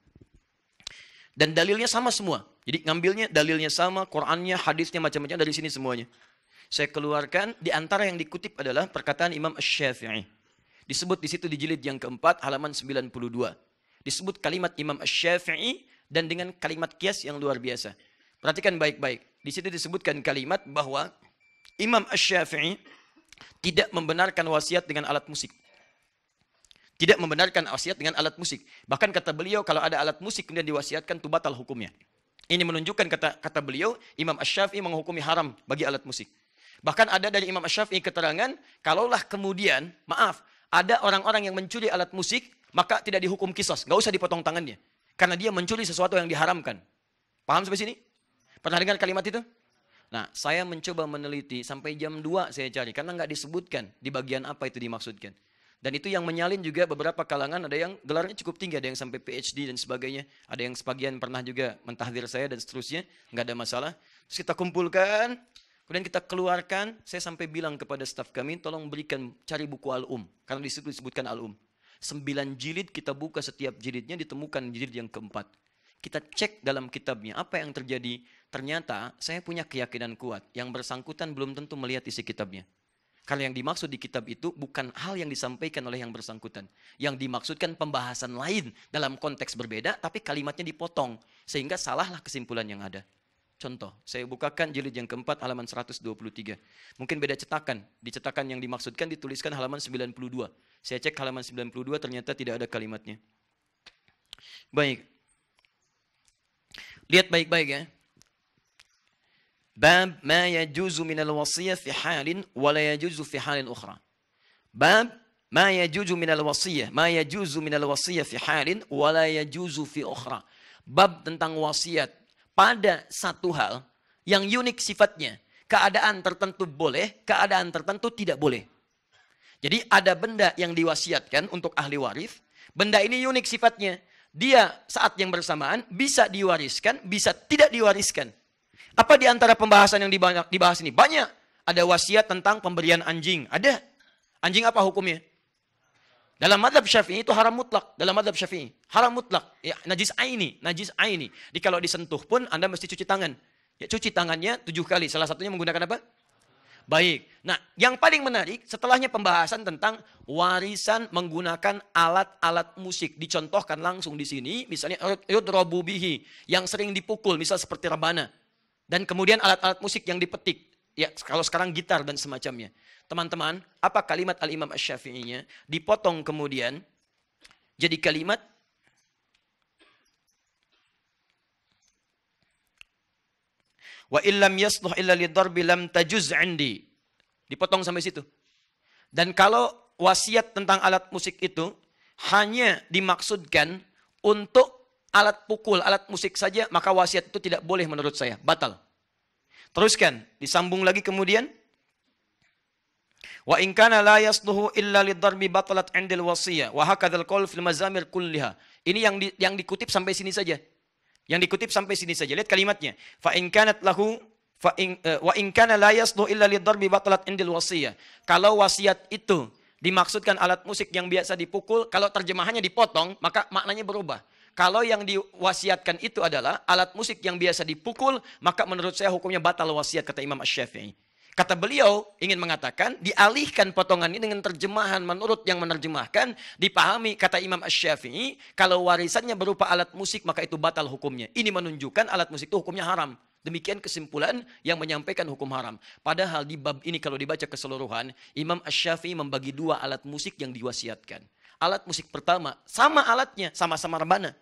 Dan dalilnya sama semua. Jadi ngambilnya dalilnya sama, Qurannya, hadisnya macam-macam dari sini semuanya. Saya keluarkan di antara yang dikutip adalah perkataan Imam Syafi'i. Disebut di situ di jilid yang keempat halaman 92. Disebut kalimat Imam ash syafii dan dengan kalimat kias yang luar biasa. Perhatikan baik-baik. Di situ disebutkan kalimat bahwa Imam ash syafii tidak membenarkan wasiat dengan alat musik. Tidak membenarkan wasiat dengan alat musik. Bahkan kata beliau kalau ada alat musik kemudian diwasiatkan itu batal hukumnya. Ini menunjukkan kata kata beliau Imam ash syafii menghukumi haram bagi alat musik. Bahkan ada dari Imam ash syafii keterangan kalaulah kemudian maaf ada orang-orang yang mencuri alat musik, maka tidak dihukum kisos. Gak usah dipotong tangannya. Karena dia mencuri sesuatu yang diharamkan. Paham sampai sini? Pernah dengar kalimat itu? Nah, saya mencoba meneliti sampai jam 2 saya cari. Karena nggak disebutkan di bagian apa itu dimaksudkan. Dan itu yang menyalin juga beberapa kalangan, ada yang gelarnya cukup tinggi, ada yang sampai PhD dan sebagainya. Ada yang sebagian pernah juga mentahdir saya dan seterusnya, nggak ada masalah. Terus kita kumpulkan, Kemudian kita keluarkan, saya sampai bilang kepada staf kami, tolong berikan cari buku Al-Um. Karena di situ disebutkan Al-Um. Sembilan jilid kita buka setiap jilidnya ditemukan jilid yang keempat. Kita cek dalam kitabnya apa yang terjadi. Ternyata saya punya keyakinan kuat. Yang bersangkutan belum tentu melihat isi kitabnya. Karena yang dimaksud di kitab itu bukan hal yang disampaikan oleh yang bersangkutan. Yang dimaksudkan pembahasan lain dalam konteks berbeda tapi kalimatnya dipotong. Sehingga salahlah kesimpulan yang ada. Contoh, saya bukakan jilid yang keempat halaman 123. Mungkin beda cetakan. Di cetakan yang dimaksudkan dituliskan halaman 92. Saya cek halaman 92 ternyata tidak ada kalimatnya. Baik. Lihat baik-baik ya. Bab ma yajuzu minal wasiyah fi halin wa la yajuzu fi halin ukhra. Bab ma yajuzu minal wasiyah, ma yajuzu minal wasiyah fi halin wa la yajuzu fi ukhra. Bab tentang wasiat pada satu hal yang unik sifatnya. Keadaan tertentu boleh, keadaan tertentu tidak boleh. Jadi ada benda yang diwasiatkan untuk ahli waris. Benda ini unik sifatnya. Dia saat yang bersamaan bisa diwariskan, bisa tidak diwariskan. Apa di antara pembahasan yang dibahas ini? Banyak. Ada wasiat tentang pemberian anjing. Ada. Anjing apa hukumnya? Dalam madhab syafi'i itu haram mutlak. Dalam madhab syafi'i. Haram mutlak. Ya, najis aini. Najis aini. Jadi kalau disentuh pun Anda mesti cuci tangan. Ya, cuci tangannya tujuh kali. Salah satunya menggunakan apa? Baik. Nah, yang paling menarik setelahnya pembahasan tentang warisan menggunakan alat-alat musik. Dicontohkan langsung di sini. Misalnya yudrobubihi Yang sering dipukul. Misal seperti rebana. Dan kemudian alat-alat musik yang dipetik. Ya, kalau sekarang gitar dan semacamnya teman-teman, apa kalimat Al-Imam Asy-Syafi'inya? Dipotong kemudian jadi kalimat Wa illam yasluh illa lidarbi lam tajuz indi. Dipotong sampai situ. Dan kalau wasiat tentang alat musik itu hanya dimaksudkan untuk alat pukul, alat musik saja, maka wasiat itu tidak boleh menurut saya. Batal. Teruskan, disambung lagi kemudian Wa in kana la yasluhu illa lidarbi batalat indil wasiyah. Wa hakadzal qaul fil mazamir kulliha. Ini yang di, yang dikutip sampai sini saja. Yang dikutip sampai sini saja. Lihat kalimatnya. Fa in kanat lahu fa in uh, wa in kana la yasluhu illa lidarbi batalat indil wasiyah. Kalau wasiat itu dimaksudkan alat musik yang biasa dipukul, kalau terjemahannya dipotong, maka maknanya berubah. Kalau yang diwasiatkan itu adalah alat musik yang biasa dipukul, maka menurut saya hukumnya batal wasiat kata Imam Asy-Syafi'i. Kata beliau ingin mengatakan dialihkan potongan ini dengan terjemahan menurut yang menerjemahkan dipahami kata Imam ash syafii kalau warisannya berupa alat musik maka itu batal hukumnya. Ini menunjukkan alat musik itu hukumnya haram. Demikian kesimpulan yang menyampaikan hukum haram. Padahal di bab ini kalau dibaca keseluruhan, Imam ash syafii membagi dua alat musik yang diwasiatkan. Alat musik pertama sama alatnya, sama-sama rebana.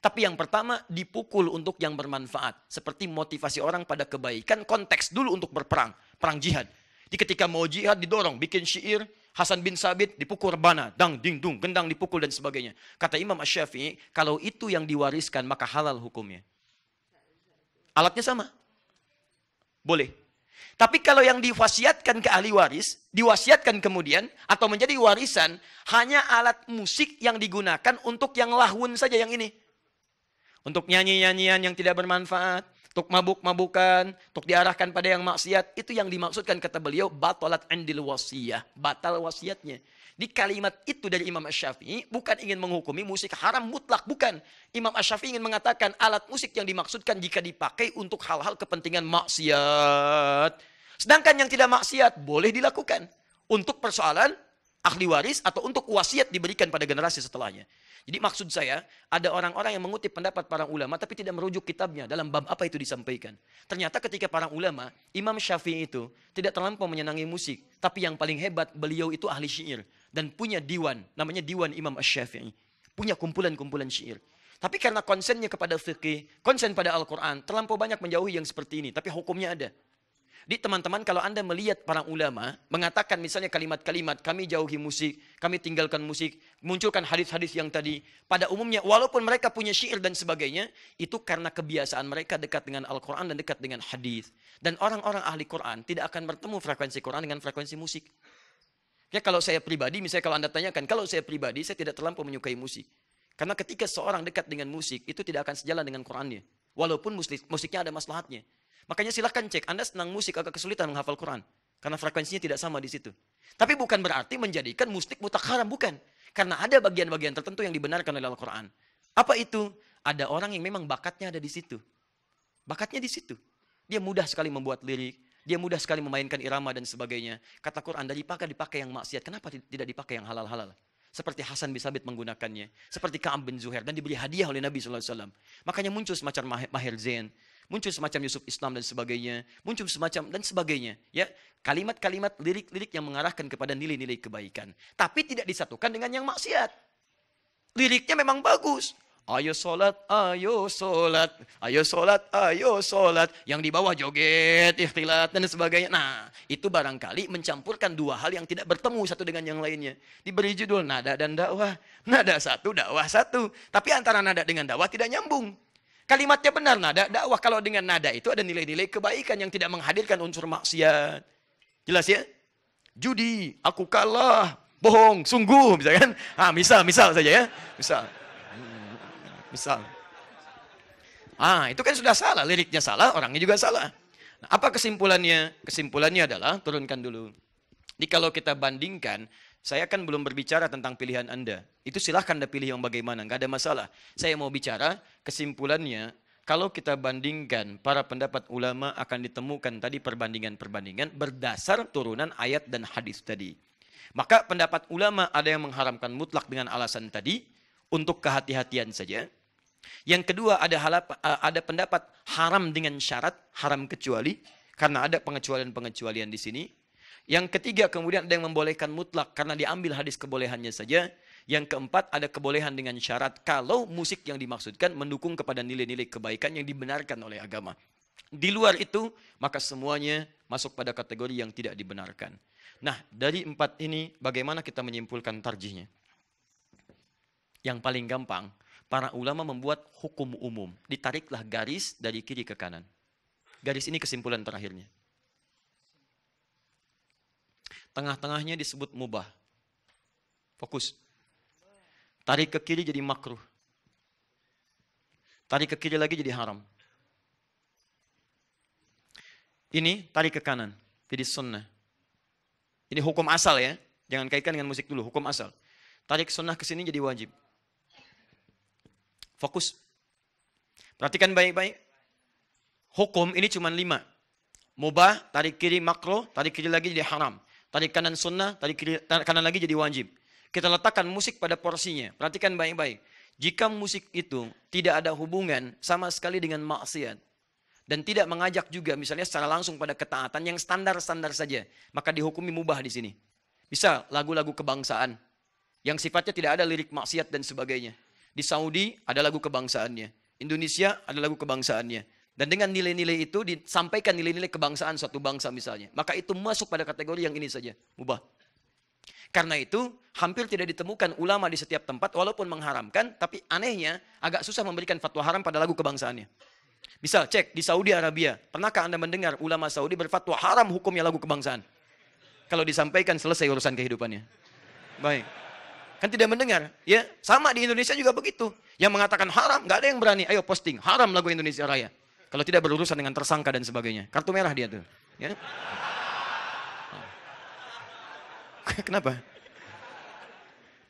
Tapi yang pertama dipukul untuk yang bermanfaat. Seperti motivasi orang pada kebaikan, konteks dulu untuk berperang. Perang jihad. Di ketika mau jihad didorong, bikin syair, Hasan bin Sabit dipukul rebana, dang ding dung, gendang dipukul dan sebagainya. Kata Imam ash syafii kalau itu yang diwariskan maka halal hukumnya. Alatnya sama. Boleh. Tapi kalau yang diwasiatkan ke ahli waris, diwasiatkan kemudian atau menjadi warisan hanya alat musik yang digunakan untuk yang lahun saja yang ini untuk nyanyi-nyanyian yang tidak bermanfaat, untuk mabuk-mabukan, untuk diarahkan pada yang maksiat, itu yang dimaksudkan kata beliau batalat andil wasiyah, batal wasiatnya. Di kalimat itu dari Imam ash Ash-Syafi'i bukan ingin menghukumi musik haram mutlak, bukan. Imam ash Ash-Syafi'i ingin mengatakan alat musik yang dimaksudkan jika dipakai untuk hal-hal kepentingan maksiat. Sedangkan yang tidak maksiat boleh dilakukan untuk persoalan ahli waris atau untuk wasiat diberikan pada generasi setelahnya. Jadi maksud saya, ada orang-orang yang mengutip pendapat para ulama tapi tidak merujuk kitabnya dalam bab apa itu disampaikan. Ternyata ketika para ulama, Imam Syafi'i itu tidak terlampau menyenangi musik. Tapi yang paling hebat, beliau itu ahli syair. Dan punya diwan, namanya diwan Imam Syafi'i. Punya kumpulan-kumpulan syair. Tapi karena konsennya kepada fikih, konsen pada Al-Quran, terlampau banyak menjauhi yang seperti ini. Tapi hukumnya ada. Jadi teman-teman kalau Anda melihat para ulama mengatakan misalnya kalimat-kalimat kami jauhi musik, kami tinggalkan musik, munculkan hadis-hadis yang tadi pada umumnya walaupun mereka punya syair dan sebagainya itu karena kebiasaan mereka dekat dengan Al-Qur'an dan dekat dengan hadis. Dan orang-orang ahli Qur'an tidak akan bertemu frekuensi Qur'an dengan frekuensi musik. Ya kalau saya pribadi misalnya kalau Anda tanyakan kalau saya pribadi saya tidak terlampau menyukai musik. Karena ketika seorang dekat dengan musik itu tidak akan sejalan dengan Qur'annya. Walaupun musik, musiknya ada maslahatnya. Makanya silahkan cek, Anda senang musik agak kesulitan menghafal Quran. Karena frekuensinya tidak sama di situ. Tapi bukan berarti menjadikan musik mutak haram, bukan. Karena ada bagian-bagian tertentu yang dibenarkan oleh Al-Quran. Apa itu? Ada orang yang memang bakatnya ada di situ. Bakatnya di situ. Dia mudah sekali membuat lirik, dia mudah sekali memainkan irama dan sebagainya. Kata Quran, dari pakai dipakai yang maksiat. Kenapa tidak dipakai yang halal-halal? Seperti Hasan bin Sabit menggunakannya. Seperti Ka'am bin Zuhair. Dan diberi hadiah oleh Nabi SAW. Makanya muncul semacam Mahir Zain. Muncul semacam Yusuf Islam dan sebagainya, muncul semacam dan sebagainya, ya. Kalimat-kalimat lirik-lirik yang mengarahkan kepada nilai-nilai kebaikan, tapi tidak disatukan dengan yang maksiat. Liriknya memang bagus, Ayo solat, ayo solat, ayo solat, ayo solat. Yang di bawah joget, ikhtilat, dan sebagainya. Nah, itu barangkali mencampurkan dua hal yang tidak bertemu satu dengan yang lainnya. Diberi judul nada dan dakwah. Nada satu, dakwah satu. Tapi antara nada dengan dakwah tidak nyambung. Kalimatnya benar nada, dakwah kalau dengan nada itu ada nilai-nilai kebaikan yang tidak menghadirkan unsur maksiat. Jelas ya? Judi, aku kalah, bohong, sungguh, bisa kan? Ah, misal, misal saja ya. Misal. Hmm, misal. Ah, itu kan sudah salah, liriknya salah, orangnya juga salah. Nah, apa kesimpulannya? Kesimpulannya adalah turunkan dulu. Jadi kalau kita bandingkan saya kan belum berbicara tentang pilihan Anda. Itu silahkan Anda pilih yang bagaimana, nggak ada masalah. Saya mau bicara, kesimpulannya, kalau kita bandingkan para pendapat ulama akan ditemukan tadi perbandingan-perbandingan berdasar turunan ayat dan hadis tadi. Maka pendapat ulama ada yang mengharamkan mutlak dengan alasan tadi untuk kehati-hatian saja. Yang kedua ada halap, ada pendapat haram dengan syarat, haram kecuali karena ada pengecualian-pengecualian di sini. Yang ketiga kemudian ada yang membolehkan mutlak karena diambil hadis kebolehannya saja. Yang keempat ada kebolehan dengan syarat kalau musik yang dimaksudkan mendukung kepada nilai-nilai kebaikan yang dibenarkan oleh agama. Di luar itu maka semuanya masuk pada kategori yang tidak dibenarkan. Nah dari empat ini bagaimana kita menyimpulkan tarjihnya? Yang paling gampang para ulama membuat hukum umum. Ditariklah garis dari kiri ke kanan. Garis ini kesimpulan terakhirnya. Tengah-tengahnya disebut mubah. Fokus. Tarik ke kiri jadi makruh. Tarik ke kiri lagi jadi haram. Ini tarik ke kanan, jadi sunnah. Ini hukum asal ya. Jangan kaitkan dengan musik dulu, hukum asal. Tarik sunnah ke sini jadi wajib. Fokus. Perhatikan baik-baik. Hukum ini cuma lima. Mubah, tarik kiri makro, tarik kiri lagi jadi haram. Tarik kanan sunnah, tarik kiri, kanan lagi jadi wajib. Kita letakkan musik pada porsinya. Perhatikan baik-baik. Jika musik itu tidak ada hubungan sama sekali dengan maksiat dan tidak mengajak juga misalnya secara langsung pada ketaatan yang standar-standar saja, maka dihukumi mubah di sini. Bisa lagu-lagu kebangsaan yang sifatnya tidak ada lirik maksiat dan sebagainya. Di Saudi ada lagu kebangsaannya. Indonesia ada lagu kebangsaannya. Dan dengan nilai-nilai itu disampaikan nilai-nilai kebangsaan suatu bangsa misalnya. Maka itu masuk pada kategori yang ini saja, mubah. Karena itu hampir tidak ditemukan ulama di setiap tempat walaupun mengharamkan, tapi anehnya agak susah memberikan fatwa haram pada lagu kebangsaannya. Misal cek di Saudi Arabia, pernahkah Anda mendengar ulama Saudi berfatwa haram hukumnya lagu kebangsaan? Kalau disampaikan selesai urusan kehidupannya. Baik. Kan tidak mendengar, ya. Sama di Indonesia juga begitu. Yang mengatakan haram, nggak ada yang berani. Ayo posting, haram lagu Indonesia Raya. Kalau tidak berurusan dengan tersangka dan sebagainya. Kartu merah dia tuh. Ya. Kan? Oh. Kenapa?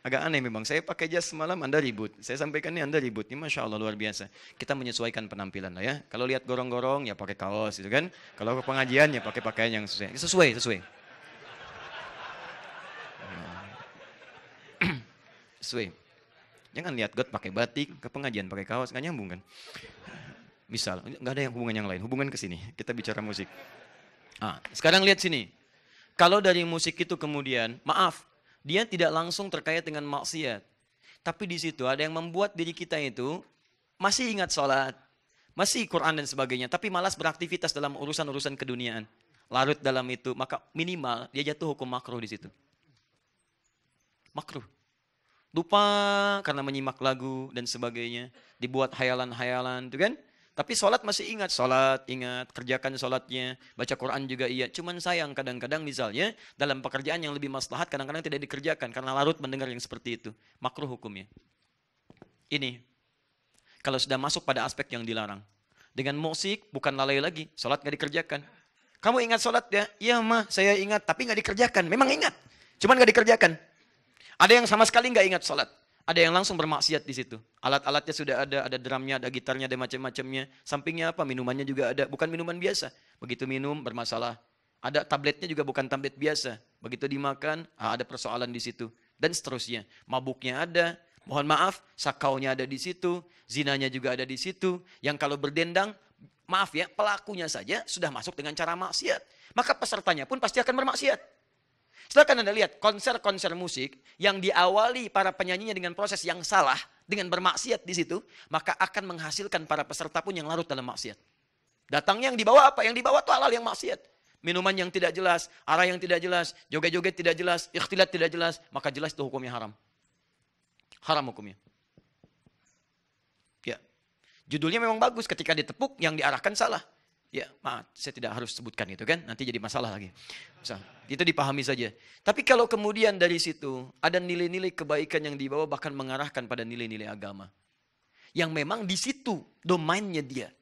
Agak aneh memang. Saya pakai jas semalam, Anda ribut. Saya sampaikan ini Anda ribut. Ini Masya Allah luar biasa. Kita menyesuaikan penampilan lah ya. Kalau lihat gorong-gorong ya pakai kaos gitu kan. Kalau ke pengajian ya pakai pakaian yang sesuai. Sesuai, sesuai. Sesuai. Jangan lihat God pakai batik, ke pengajian pakai kaos, nggak nyambung kan. Misal, nggak ada yang hubungan yang lain, hubungan ke sini. Kita bicara musik. nah, sekarang lihat sini. Kalau dari musik itu kemudian, maaf, dia tidak langsung terkait dengan maksiat. Tapi di situ ada yang membuat diri kita itu masih ingat sholat, masih Quran dan sebagainya, tapi malas beraktivitas dalam urusan-urusan keduniaan. Larut dalam itu, maka minimal dia jatuh hukum makruh di situ. Makruh. Lupa karena menyimak lagu dan sebagainya, dibuat hayalan-hayalan, itu kan? Tapi sholat masih ingat, sholat ingat, kerjakan sholatnya, baca Quran juga iya. Cuman sayang kadang-kadang misalnya dalam pekerjaan yang lebih maslahat kadang-kadang tidak dikerjakan karena larut mendengar yang seperti itu. Makruh hukumnya. Ini, kalau sudah masuk pada aspek yang dilarang. Dengan musik bukan lalai lagi, sholat gak dikerjakan. Kamu ingat sholat ya? Iya mah, saya ingat, tapi gak dikerjakan. Memang ingat, cuman gak dikerjakan. Ada yang sama sekali gak ingat sholat. Ada yang langsung bermaksiat di situ. Alat-alatnya sudah ada, ada drumnya, ada gitarnya, ada macam-macamnya. Sampingnya apa? Minumannya juga ada. Bukan minuman biasa. Begitu minum bermasalah. Ada tabletnya juga bukan tablet biasa. Begitu dimakan, ah, ada persoalan di situ. Dan seterusnya. Mabuknya ada, mohon maaf, sakaunya ada di situ, zinanya juga ada di situ. Yang kalau berdendang, maaf ya, pelakunya saja sudah masuk dengan cara maksiat. Maka pesertanya pun pasti akan bermaksiat. Silahkan Anda lihat konser-konser musik yang diawali para penyanyinya dengan proses yang salah, dengan bermaksiat di situ, maka akan menghasilkan para peserta pun yang larut dalam maksiat. Datang yang dibawa apa? Yang dibawa itu halal yang maksiat. Minuman yang tidak jelas, arah yang tidak jelas, joget-joget tidak jelas, ikhtilat tidak jelas, maka jelas itu hukumnya haram. Haram hukumnya. Ya. Judulnya memang bagus, ketika ditepuk yang diarahkan salah. Ya, maaf, saya tidak harus sebutkan itu kan, nanti jadi masalah lagi. Misal, itu dipahami saja. Tapi kalau kemudian dari situ ada nilai-nilai kebaikan yang dibawa bahkan mengarahkan pada nilai-nilai agama. Yang memang di situ domainnya dia.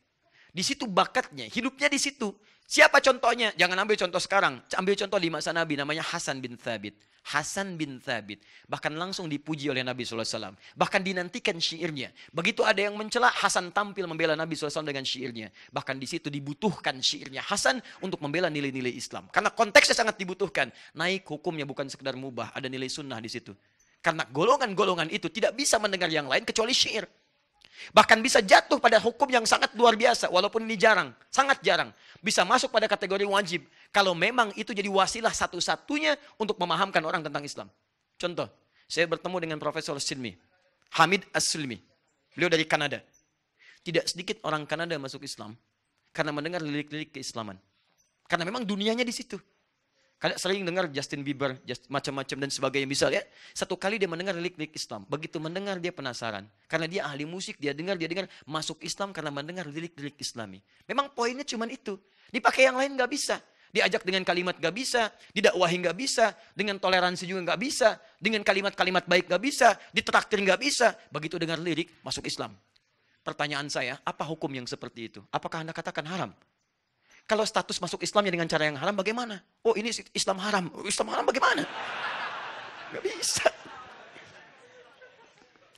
Di situ bakatnya, hidupnya di situ. Siapa contohnya? Jangan ambil contoh sekarang. Ambil contoh di masa Nabi namanya Hasan bin Thabit. Hasan bin Thabit. Bahkan langsung dipuji oleh Nabi SAW. Bahkan dinantikan syairnya. Begitu ada yang mencela, Hasan tampil membela Nabi SAW dengan syairnya. Bahkan di situ dibutuhkan syairnya Hasan untuk membela nilai-nilai Islam. Karena konteksnya sangat dibutuhkan. Naik hukumnya bukan sekedar mubah, ada nilai sunnah di situ. Karena golongan-golongan itu tidak bisa mendengar yang lain kecuali syair. Bahkan bisa jatuh pada hukum yang sangat luar biasa, walaupun ini jarang, sangat jarang. Bisa masuk pada kategori wajib, kalau memang itu jadi wasilah satu-satunya untuk memahamkan orang tentang Islam. Contoh, saya bertemu dengan Profesor Silmi, Hamid As-Silmi. Beliau dari Kanada. Tidak sedikit orang Kanada masuk Islam karena mendengar lirik-lirik keislaman. Karena memang dunianya di situ. Kalian sering dengar Justin Bieber, just, macam-macam dan sebagainya. bisa ya, satu kali dia mendengar lirik-lirik Islam. Begitu mendengar dia penasaran. Karena dia ahli musik, dia dengar, dia dengar. Masuk Islam karena mendengar lirik-lirik islami. Memang poinnya cuma itu. Dipakai yang lain gak bisa. Diajak dengan kalimat gak bisa, didakwahi gak bisa, dengan toleransi juga gak bisa, dengan kalimat-kalimat baik gak bisa, ditraktir gak bisa. Begitu dengar lirik, masuk Islam. Pertanyaan saya, apa hukum yang seperti itu? Apakah Anda katakan haram? Kalau status masuk Islamnya dengan cara yang haram bagaimana? Oh ini Islam haram. Islam haram bagaimana? Gak bisa.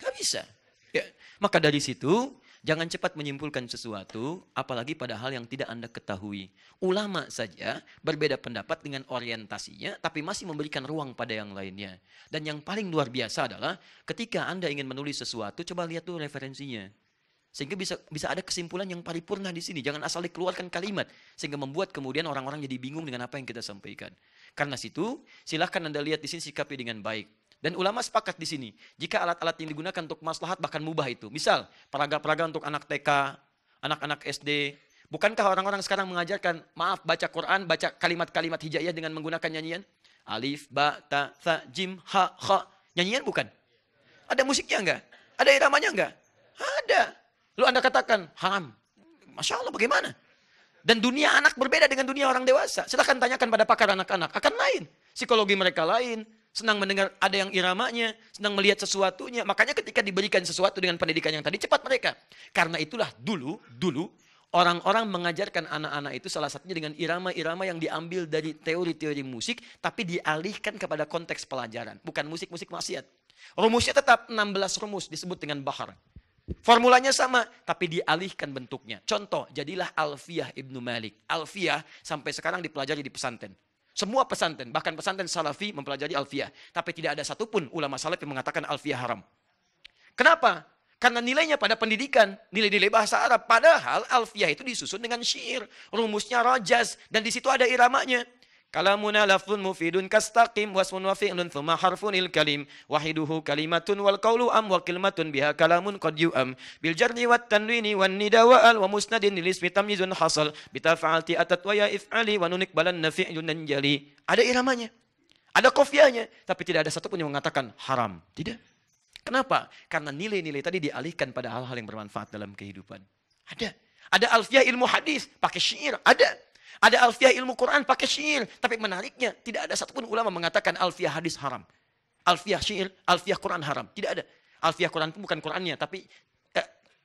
Gak bisa. Ya. Maka dari situ, jangan cepat menyimpulkan sesuatu, apalagi pada hal yang tidak Anda ketahui. Ulama saja berbeda pendapat dengan orientasinya, tapi masih memberikan ruang pada yang lainnya. Dan yang paling luar biasa adalah, ketika Anda ingin menulis sesuatu, coba lihat tuh referensinya. Sehingga bisa bisa ada kesimpulan yang paripurna di sini. Jangan asal dikeluarkan kalimat. Sehingga membuat kemudian orang-orang jadi bingung dengan apa yang kita sampaikan. Karena situ, silahkan Anda lihat di sini sikapi dengan baik. Dan ulama sepakat di sini. Jika alat-alat yang digunakan untuk maslahat bahkan mubah itu. Misal, peraga-peraga untuk anak TK, anak-anak SD, Bukankah orang-orang sekarang mengajarkan, maaf, baca Quran, baca kalimat-kalimat hijaiyah dengan menggunakan nyanyian? Alif, ba, ta, sa jim, ha, kha. Nyanyian bukan? Ada musiknya enggak? Ada iramanya enggak? Ada. Lalu Anda katakan, haram. Masya Allah bagaimana? Dan dunia anak berbeda dengan dunia orang dewasa. Silahkan tanyakan pada pakar anak-anak. Akan lain. Psikologi mereka lain. Senang mendengar ada yang iramanya. Senang melihat sesuatunya. Makanya ketika diberikan sesuatu dengan pendidikan yang tadi, cepat mereka. Karena itulah dulu, dulu, orang-orang mengajarkan anak-anak itu salah satunya dengan irama-irama yang diambil dari teori-teori musik, tapi dialihkan kepada konteks pelajaran. Bukan musik-musik maksiat. Rumusnya tetap 16 rumus disebut dengan bahar. Formulanya sama, tapi dialihkan bentuknya. Contoh, jadilah Alfiah Ibnu Malik. Alfiah sampai sekarang dipelajari di pesantren. Semua pesantren, bahkan pesantren salafi mempelajari Alfiah, Tapi tidak ada satupun ulama salaf yang mengatakan Alfiah haram. Kenapa? Karena nilainya pada pendidikan, nilai-nilai bahasa Arab. Padahal Alfiah itu disusun dengan syair, rumusnya rojas, dan di situ ada iramanya. Kalamuna lafzun mufidun kastaqim wasmun wa fi'lun thumma il kalim wahiduhu kalimatun wal qawlu am wa kalimatun biha kalamun qad yu'am bil jarri wat tanwini wan nida wa al wa musnadin lil ismi tamyizun hasal bitafa'alti atat wa ya if'ali wa nunik balan nafi'un jali ada iramanya ada kofianya tapi tidak ada satupun yang mengatakan haram tidak kenapa karena nilai-nilai tadi dialihkan pada hal-hal yang bermanfaat dalam kehidupan ada ada alfiah ilmu hadis pakai syair ada ada alfiah ilmu Quran pakai syair. Tapi menariknya, tidak ada satupun ulama mengatakan alfiah hadis haram. Alfiah syair, alfiah Quran haram. Tidak ada. Alfiah Quran itu bukan Qurannya, tapi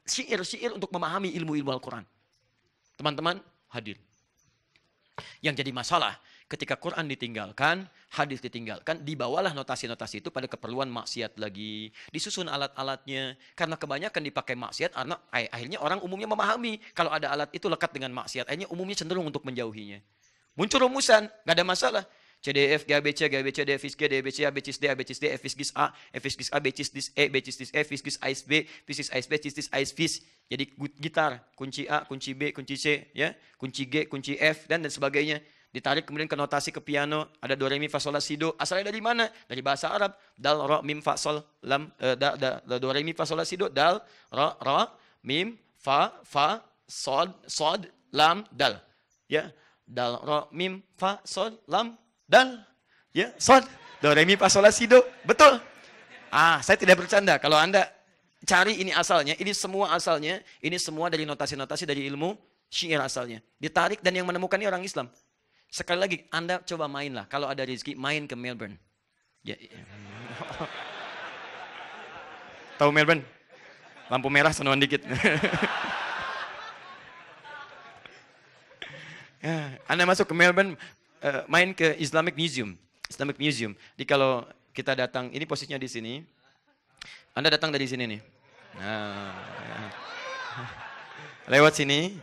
syir syair eh, untuk memahami ilmu-ilmu Al-Quran. Teman-teman, hadir. Yang jadi masalah, ketika Quran ditinggalkan, hadis ditinggalkan, dibawalah notasi-notasi itu pada keperluan maksiat lagi, disusun alat-alatnya. Karena kebanyakan dipakai maksiat, karena akhirnya orang umumnya memahami kalau ada alat itu lekat dengan maksiat, akhirnya umumnya cenderung untuk menjauhinya. Muncul rumusan, nggak ada masalah. CDF, GABC, GABC, G, DBC, ABCD, ABCD, FISGIS A, FISGIS A, BCISDIS E, BCISDIS E, FISGIS ASB, FISGIS ASB, CISDIS ASFIS. Jadi gitar, kunci A, kunci B, kunci C, ya, kunci G, kunci F, dan dan sebagainya ditarik kemudian ke notasi ke piano, ada do re mi fa sol la si do. Asalnya dari mana? Dari bahasa Arab. Dal ra mim fa sol lam eh, da, da, da, do re mi fa sol la si do. Dal ra ra mim fa fa sol sod lam dal. Ya. Dal ra mim fa sol lam dal. Ya, sod. Do re mi fa sol la si do. Betul. Ah, saya tidak bercanda. Kalau Anda cari ini asalnya, ini semua asalnya, ini semua dari notasi-notasi dari ilmu syair asalnya. Ditarik dan yang menemukan orang Islam. Sekali lagi, Anda coba main lah Kalau ada rezeki, main ke Melbourne. Ya, ya. Tahu Melbourne? Lampu merah senon dikit. Ya, anda masuk ke Melbourne, eh, main ke Islamic Museum. Islamic Museum. Jadi kalau kita datang, ini posisinya di sini. Anda datang dari sini nih. Nah, ya. Lewat sini.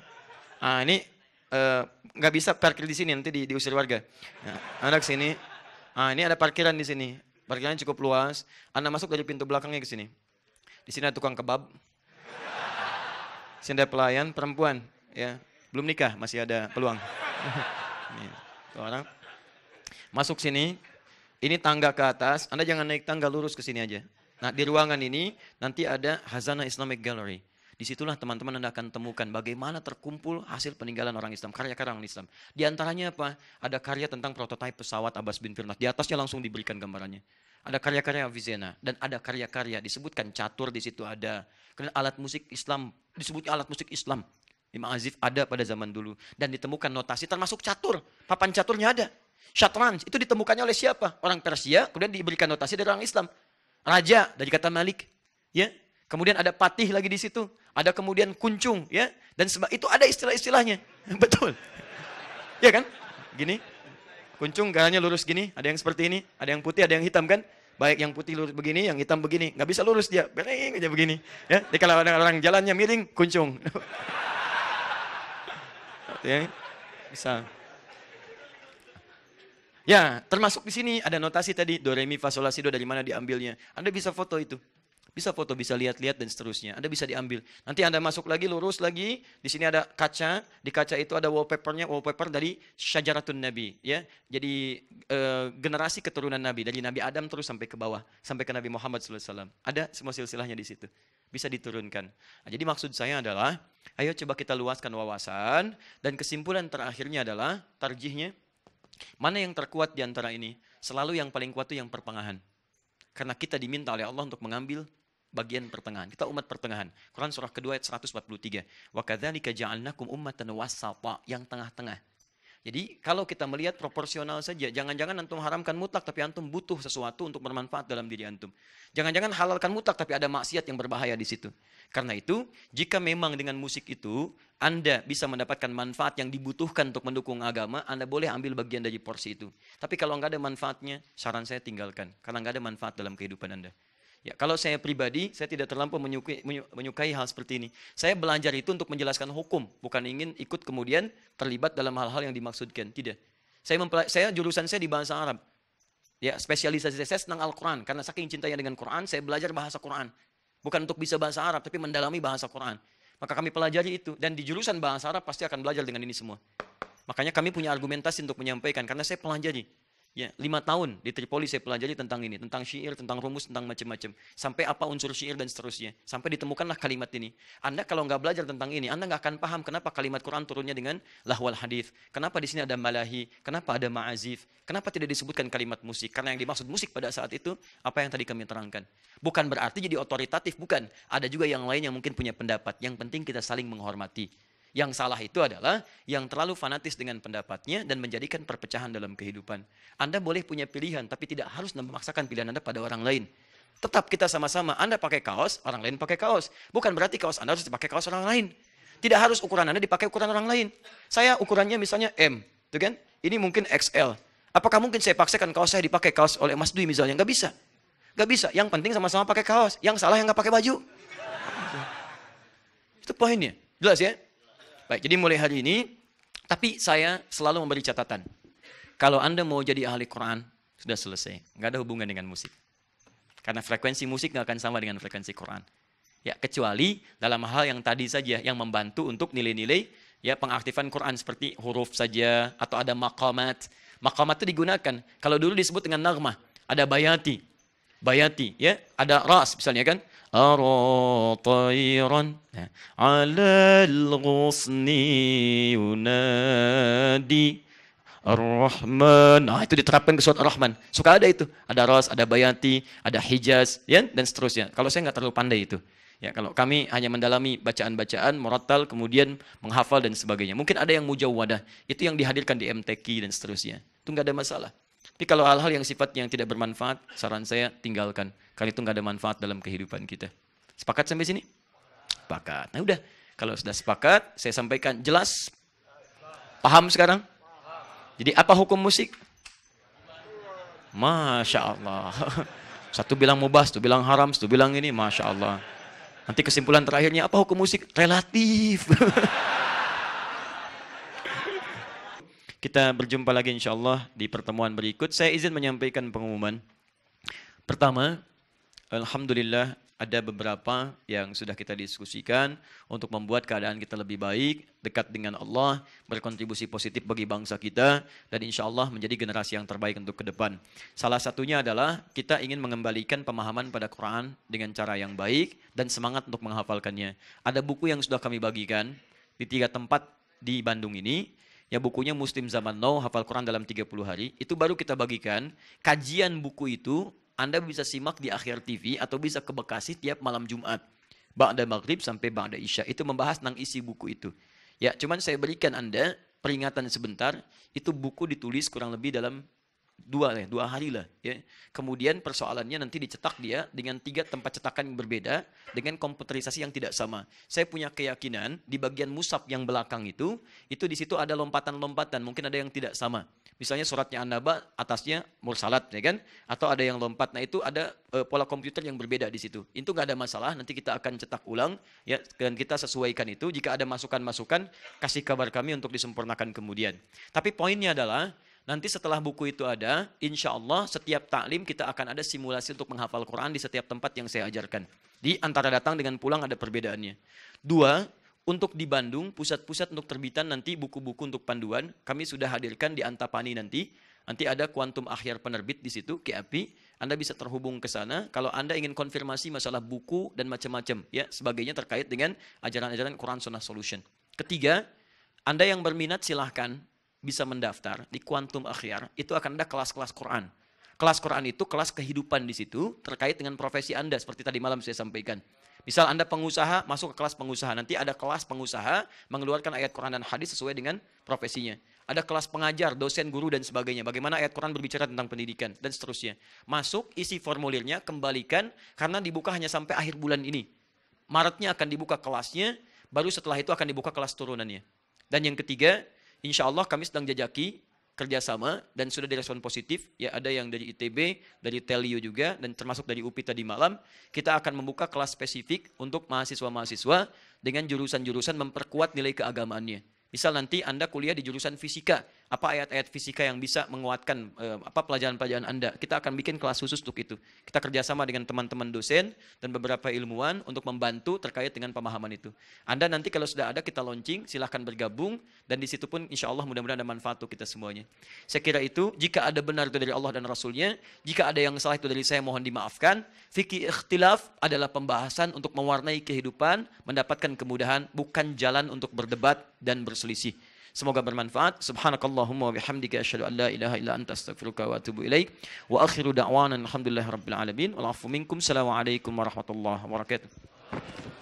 Ah, ini Eh, nggak uh, bisa parkir di sini nanti di, diusir warga. Nah, anda sini. Ah, ini ada parkiran di sini. Parkirannya cukup luas. Anda masuk dari pintu belakangnya ke sini. Di sini ada tukang kebab. sini ada pelayan perempuan, ya. Belum nikah, masih ada peluang. Nih, orang masuk sini. Ini tangga ke atas. Anda jangan naik tangga lurus ke sini aja. Nah, di ruangan ini nanti ada Hazana Islamic Gallery. Disitulah teman-teman Anda akan temukan bagaimana terkumpul hasil peninggalan orang Islam, karya-karya orang Islam. Di antaranya apa? Ada karya tentang prototipe pesawat Abbas bin Firnas. Di atasnya langsung diberikan gambarannya. Ada karya-karya Avicenna dan ada karya-karya disebutkan catur di situ ada. Kemudian alat musik Islam disebutnya alat musik Islam. Imam Azif ada pada zaman dulu dan ditemukan notasi termasuk catur. Papan caturnya ada. shatranj itu ditemukannya oleh siapa? Orang Persia, kemudian diberikan notasi dari orang Islam. Raja dari kata Malik, ya. Kemudian ada patih lagi di situ, ada kemudian kuncung, ya. Dan sebab itu ada istilah-istilahnya. Betul. ya kan? Gini. Kuncung caranya lurus gini, ada yang seperti ini, ada yang putih, ada yang hitam kan? Baik yang putih lurus begini, yang hitam begini. Nggak bisa lurus dia, bering aja begini. Ya, jadi kalau ada orang jalannya miring, kuncung. ya, bisa. Ya, termasuk di sini ada notasi tadi do re mi fa sol la si do dari mana diambilnya. Anda bisa foto itu. Bisa foto, bisa lihat-lihat dan seterusnya. Anda bisa diambil. Nanti Anda masuk lagi, lurus lagi. Di sini ada kaca. Di kaca itu ada wallpapernya, wallpaper dari syajaratun Nabi. Ya, jadi e, generasi keturunan Nabi dari Nabi Adam terus sampai ke bawah, sampai ke Nabi Muhammad SAW. Ada semua silsilahnya di situ. Bisa diturunkan. Nah, jadi maksud saya adalah, ayo coba kita luaskan wawasan dan kesimpulan terakhirnya adalah tarjihnya mana yang terkuat di antara ini? Selalu yang paling kuat itu yang pertengahan. Karena kita diminta oleh Allah untuk mengambil bagian pertengahan. Kita umat pertengahan. Quran surah kedua ayat 143. Wa kadzalika ja'alnakum ummatan wasata, yang tengah-tengah. Jadi kalau kita melihat proporsional saja, jangan-jangan antum haramkan mutlak tapi antum butuh sesuatu untuk bermanfaat dalam diri antum. Jangan-jangan halalkan mutlak tapi ada maksiat yang berbahaya di situ. Karena itu, jika memang dengan musik itu Anda bisa mendapatkan manfaat yang dibutuhkan untuk mendukung agama, Anda boleh ambil bagian dari porsi itu. Tapi kalau nggak ada manfaatnya, saran saya tinggalkan. Karena nggak ada manfaat dalam kehidupan Anda. Ya, kalau saya pribadi, saya tidak terlampau menyukai, menyukai hal seperti ini. Saya belajar itu untuk menjelaskan hukum, bukan ingin ikut kemudian terlibat dalam hal-hal yang dimaksudkan. Tidak. Saya, saya jurusan saya di bahasa Arab. Ya, spesialisasi saya tentang Al-Quran. Karena saking cintanya dengan Quran, saya belajar bahasa Quran. Bukan untuk bisa bahasa Arab, tapi mendalami bahasa Quran. Maka kami pelajari itu. Dan di jurusan bahasa Arab pasti akan belajar dengan ini semua. Makanya kami punya argumentasi untuk menyampaikan, karena saya pelajari. Ya, lima tahun di Tripoli saya pelajari tentang ini, tentang syair, tentang rumus, tentang macam-macam. Sampai apa unsur syair dan seterusnya. Sampai ditemukanlah kalimat ini. Anda kalau nggak belajar tentang ini, Anda nggak akan paham kenapa kalimat Quran turunnya dengan lahwal hadis. Kenapa di sini ada malahi, kenapa ada ma'azif, kenapa tidak disebutkan kalimat musik. Karena yang dimaksud musik pada saat itu, apa yang tadi kami terangkan. Bukan berarti jadi otoritatif, bukan. Ada juga yang lain yang mungkin punya pendapat. Yang penting kita saling menghormati yang salah itu adalah yang terlalu fanatis dengan pendapatnya dan menjadikan perpecahan dalam kehidupan. Anda boleh punya pilihan, tapi tidak harus memaksakan pilihan Anda pada orang lain. Tetap kita sama-sama, Anda pakai kaos, orang lain pakai kaos. Bukan berarti kaos Anda harus dipakai kaos orang lain. Tidak harus ukuran Anda dipakai ukuran orang lain. Saya ukurannya misalnya M, itu kan? Ini mungkin XL. Apakah mungkin saya paksakan kaos saya dipakai kaos oleh Mas Dwi misalnya? Gak bisa. Gak bisa. Yang penting sama-sama pakai kaos. Yang salah yang gak pakai baju. Itu poinnya. Jelas ya? Baik, jadi mulai hari ini, tapi saya selalu memberi catatan. Kalau Anda mau jadi ahli Quran, sudah selesai. Nggak ada hubungan dengan musik. Karena frekuensi musik nggak akan sama dengan frekuensi Quran. Ya, kecuali dalam hal yang tadi saja, yang membantu untuk nilai-nilai ya pengaktifan Quran seperti huruf saja, atau ada maqamat. Maqamat itu digunakan. Kalau dulu disebut dengan nagmah, ada bayati, bayati, ya, ada ras misalnya kan, أرى طيرا على الغصن ينادي Ar-Rahman. Nah, itu diterapkan ke surat Ar-Rahman. Suka ada itu. Ada Ras, ada Bayanti, ada Hijaz, ya, dan seterusnya. Kalau saya nggak terlalu pandai itu. Ya, kalau kami hanya mendalami bacaan-bacaan, murattal, kemudian menghafal dan sebagainya. Mungkin ada yang mujawadah, itu yang dihadirkan di MTQ dan seterusnya. Itu nggak ada masalah. Tapi kalau hal-hal yang sifatnya yang tidak bermanfaat, saran saya tinggalkan. Karena itu nggak ada manfaat dalam kehidupan kita. Sepakat sampai sini? Sepakat. Nah udah, kalau sudah sepakat, saya sampaikan jelas. Paham sekarang? Jadi apa hukum musik? Masya Allah. Satu bilang mubah, satu bilang haram, satu bilang ini, Masya Allah. Nanti kesimpulan terakhirnya, apa hukum musik? Relatif. Kita berjumpa lagi insya Allah di pertemuan berikut. Saya izin menyampaikan pengumuman. Pertama, Alhamdulillah ada beberapa yang sudah kita diskusikan untuk membuat keadaan kita lebih baik, dekat dengan Allah, berkontribusi positif bagi bangsa kita, dan insya Allah menjadi generasi yang terbaik untuk ke depan. Salah satunya adalah kita ingin mengembalikan pemahaman pada Quran dengan cara yang baik dan semangat untuk menghafalkannya. Ada buku yang sudah kami bagikan di tiga tempat di Bandung ini, ya bukunya Muslim Zaman Now, Hafal Quran dalam 30 hari, itu baru kita bagikan. Kajian buku itu anda bisa simak di akhir TV atau bisa ke Bekasi tiap malam Jumat. Ba'da maghrib sampai Ba'da isya. Itu membahas tentang isi buku itu. Ya, cuman saya berikan Anda peringatan sebentar. Itu buku ditulis kurang lebih dalam dua lah, ya, dua hari lah. Ya. Kemudian persoalannya nanti dicetak dia dengan tiga tempat cetakan yang berbeda dengan komputerisasi yang tidak sama. Saya punya keyakinan di bagian musab yang belakang itu, itu di situ ada lompatan-lompatan, mungkin ada yang tidak sama misalnya suratnya An-Naba atasnya mursalat ya kan atau ada yang lompat nah itu ada uh, pola komputer yang berbeda di situ itu nggak ada masalah nanti kita akan cetak ulang ya dan kita sesuaikan itu jika ada masukan-masukan kasih kabar kami untuk disempurnakan kemudian tapi poinnya adalah Nanti setelah buku itu ada, insya Allah setiap taklim kita akan ada simulasi untuk menghafal Quran di setiap tempat yang saya ajarkan. Di antara datang dengan pulang ada perbedaannya. Dua, untuk di Bandung, pusat-pusat untuk terbitan nanti buku-buku untuk panduan, kami sudah hadirkan di Antapani nanti. Nanti ada kuantum akhir penerbit di situ, KAP. Anda bisa terhubung ke sana. Kalau Anda ingin konfirmasi masalah buku dan macam-macam, ya sebagainya terkait dengan ajaran-ajaran Quran Sunnah Solution. Ketiga, Anda yang berminat silahkan bisa mendaftar di kuantum akhir. Itu akan ada kelas-kelas Quran. Kelas Quran itu kelas kehidupan di situ terkait dengan profesi Anda seperti tadi malam saya sampaikan. Misal Anda pengusaha, masuk ke kelas pengusaha. Nanti ada kelas pengusaha mengeluarkan ayat Quran dan hadis sesuai dengan profesinya. Ada kelas pengajar, dosen, guru, dan sebagainya. Bagaimana ayat Quran berbicara tentang pendidikan, dan seterusnya. Masuk, isi formulirnya, kembalikan, karena dibuka hanya sampai akhir bulan ini. Maretnya akan dibuka kelasnya, baru setelah itu akan dibuka kelas turunannya. Dan yang ketiga, insya Allah kami sedang jajaki kerjasama dan sudah direspon positif. Ya ada yang dari ITB, dari Telio juga, dan termasuk dari UPI tadi malam. Kita akan membuka kelas spesifik untuk mahasiswa-mahasiswa dengan jurusan-jurusan memperkuat nilai keagamaannya. Misal nanti Anda kuliah di jurusan fisika, apa ayat-ayat fisika yang bisa menguatkan uh, apa pelajaran-pelajaran Anda. Kita akan bikin kelas khusus untuk itu. Kita kerjasama dengan teman-teman dosen dan beberapa ilmuwan untuk membantu terkait dengan pemahaman itu. Anda nanti kalau sudah ada kita launching, silahkan bergabung dan di situ pun insya Allah mudah-mudahan ada manfaat untuk kita semuanya. Saya kira itu, jika ada benar itu dari Allah dan Rasulnya, jika ada yang salah itu dari saya mohon dimaafkan. Fikih ikhtilaf adalah pembahasan untuk mewarnai kehidupan, mendapatkan kemudahan, bukan jalan untuk berdebat dan berselisih. Semoga bermanfaat. Subhanakallahumma wa bihamdika asyhadu an la ilaha illa anta astaghfiruka wa atubu ilaik. Wa akhiru da'wana alhamdulillahi rabbil alamin. Wa afu minkum. Assalamualaikum warahmatullahi wabarakatuh.